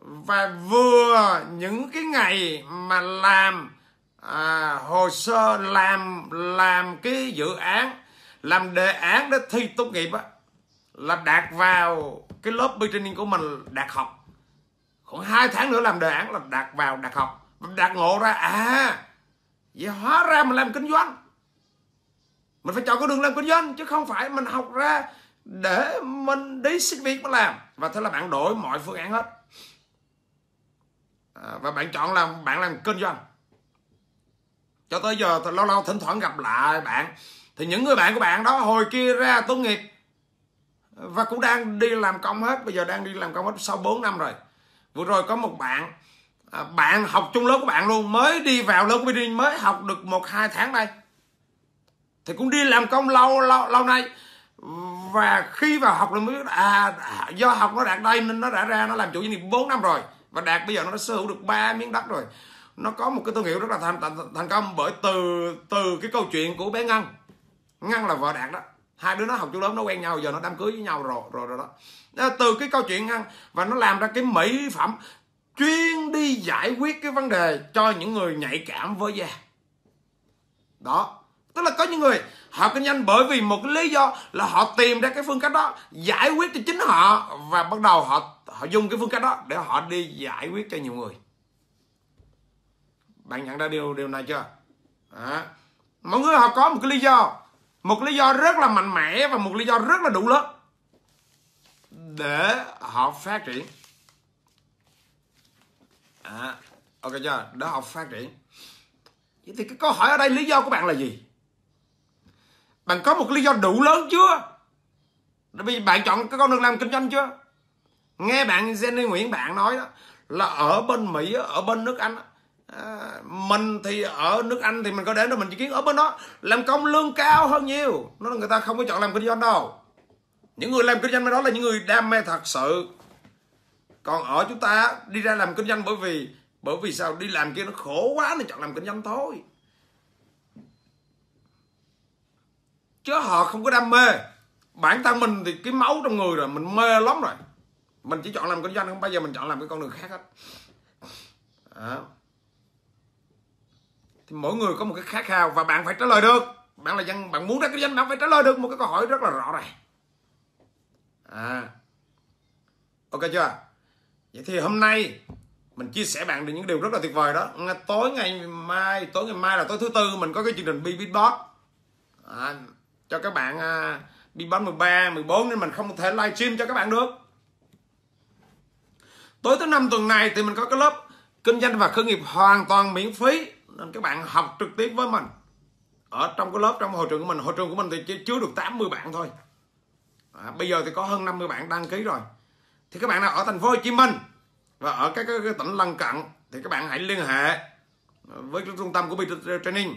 và vừa những cái ngày mà làm à, hồ sơ làm làm cái dự án làm đề án để thi tốt nghiệp á là đạt vào cái lớp bi training của mình đạt học khoảng hai tháng nữa làm đề án là đạt vào đạt học đạt ngộ ra à vậy hóa ra mình làm kinh doanh mình phải chọn con đường làm kinh doanh chứ không phải mình học ra để mình đi xin việc mà làm và thế là bạn đổi mọi phương án hết À, và bạn chọn làm bạn làm kinh doanh cho tới giờ thì lâu lâu thỉnh thoảng gặp lại bạn thì những người bạn của bạn đó hồi kia ra tốt nghiệp và cũng đang đi làm công hết bây giờ đang đi làm công hết sau 4 năm rồi vừa rồi có một bạn à, bạn học chung lớp của bạn luôn mới đi vào lớp video mới học được một hai tháng đây thì cũng đi làm công lâu lâu lâu nay và khi vào học là mới à, à do học nó đạt đây nên nó đã ra nó làm chủ doanh nghiệp 4 năm rồi và đạt bây giờ nó đã sở hữu được ba miếng đất rồi nó có một cái thương hiệu rất là thành, thành, thành công bởi từ từ cái câu chuyện của bé ngân ngân là vợ đạt đó hai đứa nó học chung lớp nó quen nhau giờ nó đám cưới với nhau rồi rồi rồi đó ờ, từ cái câu chuyện ngân và nó làm ra cái mỹ phẩm chuyên đi giải quyết cái vấn đề cho những người nhạy cảm với da đó tức là có những người họ kinh doanh bởi vì một cái lý do là họ tìm ra cái phương cách đó giải quyết cho chính họ và bắt đầu họ họ dùng cái phương cách đó để họ đi giải quyết cho nhiều người bạn nhận ra điều điều này chưa à. mọi người họ có một cái lý do một lý do rất là mạnh mẽ và một lý do rất là đủ lớn để họ phát triển à, ok chưa để họ phát triển vậy thì cái câu hỏi ở đây lý do của bạn là gì bạn có một lý do đủ lớn chưa Bởi vì bạn chọn cái con đường làm kinh doanh chưa nghe bạn Jenny Nguyễn bạn nói đó là ở bên Mỹ ở bên nước Anh à, mình thì ở nước Anh thì mình có đến đó mình chỉ kiến ở bên đó làm công lương cao hơn nhiều nó là người ta không có chọn làm kinh doanh đâu những người làm kinh doanh bên đó là những người đam mê thật sự còn ở chúng ta đi ra làm kinh doanh bởi vì bởi vì sao đi làm kia nó khổ quá nên chọn làm kinh doanh thôi chứ họ không có đam mê bản thân mình thì cái máu trong người rồi mình mê lắm rồi mình chỉ chọn làm kinh doanh không bao giờ mình chọn làm cái con đường khác hết à. thì mỗi người có một cái khát khao và bạn phải trả lời được bạn là dân bạn muốn ra kinh doanh bạn phải trả lời được một cái câu hỏi rất là rõ ràng à ok chưa vậy thì hôm nay mình chia sẻ bạn được những điều rất là tuyệt vời đó tối ngày mai tối ngày mai là tối thứ tư mình có cái chương trình bbot à, cho các bạn bị bắn 13, 14 nên mình không thể live stream cho các bạn được. Tối thứ năm tuần này thì mình có cái lớp kinh doanh và khởi nghiệp hoàn toàn miễn phí nên các bạn học trực tiếp với mình ở trong cái lớp trong hội trường của mình hội trường của mình thì chỉ chứa được 80 bạn thôi à, bây giờ thì có hơn 50 bạn đăng ký rồi thì các bạn nào ở thành phố Hồ Chí Minh và ở các, các, các tỉnh lân cận thì các bạn hãy liên hệ với trung tâm của Peter Training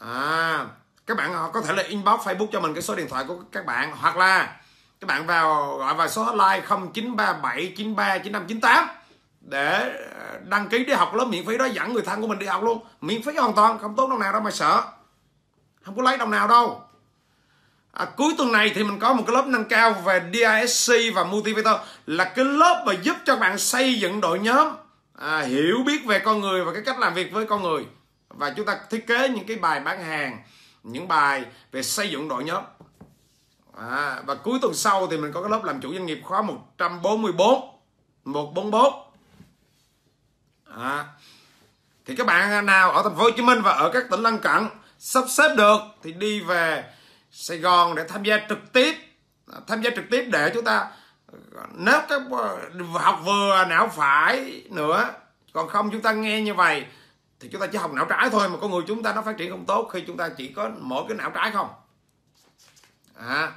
à, các bạn ờ, có thể là inbox Facebook cho mình cái số điện thoại của các bạn hoặc là các bạn vào gọi vào số hotline 0937 93 9598 để ờ, đăng ký để học lớp miễn phí đó dẫn người thân của mình đi học luôn miễn phí hoàn toàn không tốn đồng nào đâu mà sợ không có lấy đồng nào đâu à, cuối tuần này thì mình có một cái lớp nâng cao về DISC và motivator là cái lớp mà giúp cho bạn xây dựng đội nhóm à, hiểu biết về con người và cái cách làm việc với con người và chúng ta thiết kế những cái bài bán hàng những bài về xây dựng đội nhóm à, và cuối tuần sau thì mình có cái lớp làm chủ doanh nghiệp khóa 144 144 à, thì các bạn nào ở thành phố Hồ Chí Minh và ở các tỉnh lân cận sắp xếp được thì đi về Sài Gòn để tham gia trực tiếp tham gia trực tiếp để chúng ta nếu các ờ, học vừa não phải nữa còn không chúng ta nghe như vậy thì chúng ta chỉ học não trái thôi mà con người chúng ta nó phát triển không tốt khi chúng ta chỉ có mỗi cái não trái không à,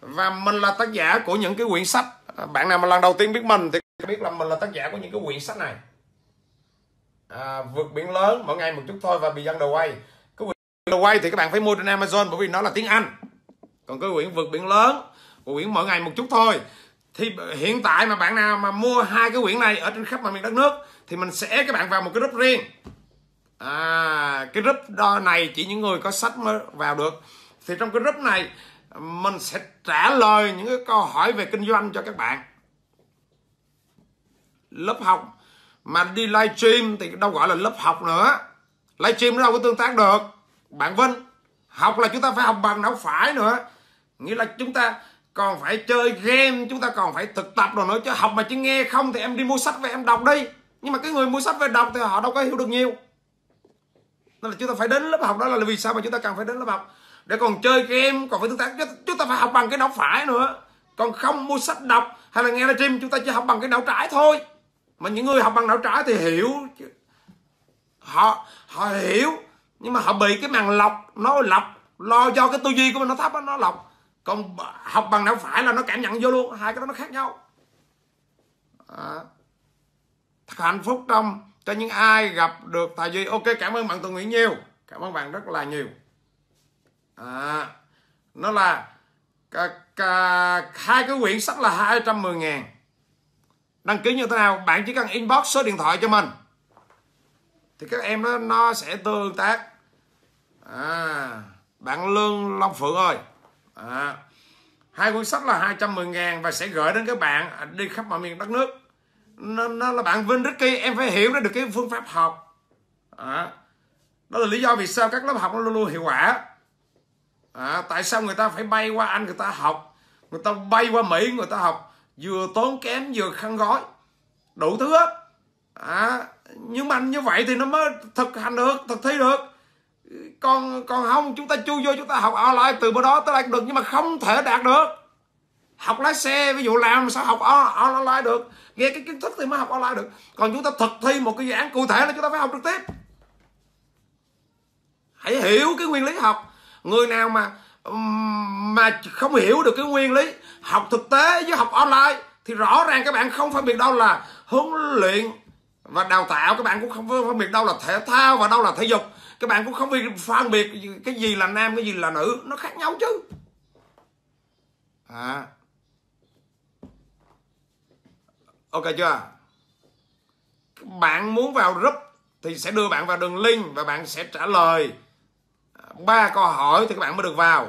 và mình là tác giả của những cái quyển sách bạn nào mà lần đầu tiên biết mình thì biết là mình là tác giả của những cái quyển sách này à, vượt biển lớn mỗi ngày một chút thôi và bị dân đầu quay cái quyển đầu quay thì các bạn phải mua trên amazon bởi vì nó là tiếng anh còn cái quyển vượt biển lớn quyển mỗi ngày một chút thôi thì hiện tại mà bạn nào mà mua hai cái quyển này ở trên khắp mọi miền đất nước thì mình sẽ các bạn vào một cái group riêng à cái group đó này chỉ những người có sách mới vào được thì trong cái group này mình sẽ trả lời những cái câu hỏi về kinh doanh cho các bạn lớp học mà đi live stream thì đâu gọi là lớp học nữa live livestream đâu có tương tác được bạn Vinh học là chúng ta phải học bằng não phải nữa nghĩa là chúng ta còn phải chơi game chúng ta còn phải thực tập rồi nữa chứ học mà chỉ nghe không thì em đi mua sách về em đọc đi nhưng mà cái người mua sách về đọc thì họ đâu có hiểu được nhiều nên là chúng ta phải đến lớp học đó là vì sao mà chúng ta cần phải đến lớp học để còn chơi game còn phải tương tác chúng ta phải học bằng cái não phải nữa còn không mua sách đọc hay là nghe livestream chúng ta chỉ học bằng cái não trái thôi mà những người học bằng não trái thì hiểu họ họ hiểu nhưng mà họ bị cái màn lọc nó lọc lo cho cái tư duy của mình nó thấp nó lọc còn học bằng não phải là nó cảm nhận vô luôn hai cái đó nó khác nhau à, thật hạnh phúc trong cho những ai gặp được tài duy ok cảm ơn bạn tùng nguyễn nhiều cảm ơn bạn rất là nhiều à, nó là cả, cả, hai cái quyển sách là 210 ngàn đăng ký như thế nào bạn chỉ cần inbox số điện thoại cho mình thì các em nó nó sẽ tương tác à, bạn lương long phượng ơi à, hai quyển sách là 210 ngàn và sẽ gửi đến các bạn đi khắp mọi miền đất nước nó, nó là bạn Vinh Ricky em phải hiểu ra được cái phương pháp học à, đó là lý do vì sao các lớp học nó luôn luôn hiệu quả à, tại sao người ta phải bay qua Anh người ta học người ta bay qua Mỹ người ta học vừa tốn kém vừa khăn gói đủ thứ hết à, nhưng mà như vậy thì nó mới thực hành được thực thi được còn còn không chúng ta chui vô chúng ta học online từ bữa đó tới đây được nhưng mà không thể đạt được học lái xe ví dụ làm sao học online được nghe cái kiến thức thì mới học online được còn chúng ta thực thi một cái dự án cụ thể là chúng ta phải học trực tiếp hãy hiểu cái nguyên lý học người nào mà mà không hiểu được cái nguyên lý học thực tế với học online thì rõ ràng các bạn không phân biệt đâu là huấn luyện và đào tạo các bạn cũng không phân biệt đâu là thể thao và đâu là thể dục các bạn cũng không phân biệt cái gì là nam cái gì là nữ nó khác nhau chứ à ok chưa bạn muốn vào group thì sẽ đưa bạn vào đường link và bạn sẽ trả lời ba câu hỏi thì các bạn mới được vào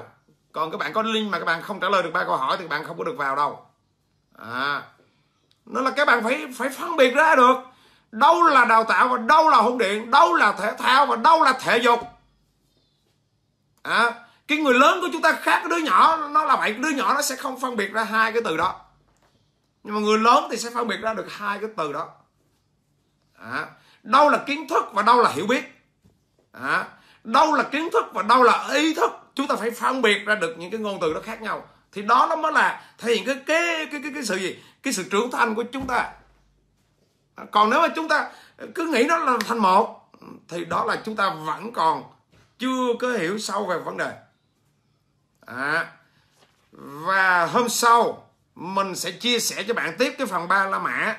còn các bạn có link mà các bạn không trả lời được ba câu hỏi thì các bạn không có được vào đâu à nó là các bạn phải phải phân biệt ra được đâu là đào tạo và đâu là huấn điện đâu là thể thao và đâu là thể dục à cái người lớn của chúng ta khác cái đứa nhỏ nó là vậy đứa nhỏ nó sẽ không phân biệt ra hai cái từ đó nhưng mà người lớn thì sẽ phân biệt ra được hai cái từ đó à, đâu là kiến thức và đâu là hiểu biết à, đâu là kiến thức và đâu là ý thức chúng ta phải phân biệt ra được những cái ngôn từ đó khác nhau thì đó nó mới là thể hiện cái cái cái cái, cái sự gì cái sự trưởng thành của chúng ta à, còn nếu mà chúng ta cứ nghĩ nó là thành một thì đó là chúng ta vẫn còn chưa có hiểu sâu về vấn đề à, và hôm sau mình sẽ chia sẻ cho bạn tiếp cái phần ba La Mã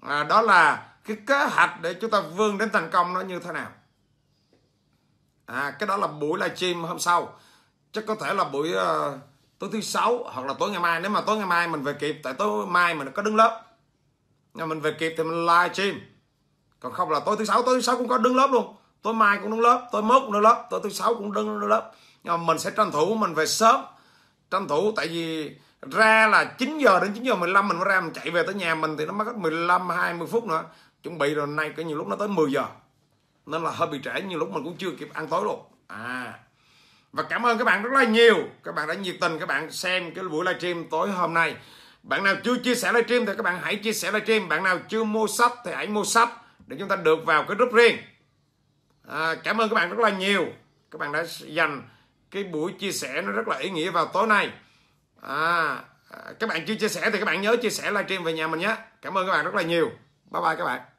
à, đó là cái kế hoạch để chúng ta vươn đến thành công nó như thế nào à, cái đó là buổi livestream hôm sau chắc có thể là buổi uh, tối thứ sáu hoặc là tối ngày mai nếu mà tối ngày mai mình về kịp tại tối mai mình có đứng lớp nhưng mình về kịp thì mình livestream còn không là tối thứ sáu tối thứ sáu cũng có đứng lớp luôn tối mai cũng đứng lớp tối mốt cũng đứng lớp tối thứ sáu cũng đứng lớp nhưng mà mình sẽ tranh thủ mình về sớm tranh thủ tại vì ra là 9 giờ đến 9 giờ 15 mình mới ra mình chạy về tới nhà mình thì nó mất 15 20 phút nữa chuẩn bị rồi nay có nhiều lúc nó tới 10 giờ nên là hơi bị trễ nhiều lúc mình cũng chưa kịp ăn tối luôn à và cảm ơn các bạn rất là nhiều các bạn đã nhiệt tình các bạn xem cái buổi livestream tối hôm nay bạn nào chưa chia sẻ livestream thì các bạn hãy chia sẻ livestream bạn nào chưa mua sách thì hãy mua sách để chúng ta được vào cái group riêng à, cảm ơn các bạn rất là nhiều các bạn đã dành cái buổi chia sẻ nó rất là ý nghĩa vào tối nay À, à các bạn chưa chia sẻ thì các bạn nhớ chia sẻ livestream về nhà mình nhé cảm ơn các bạn rất là nhiều bye bye các bạn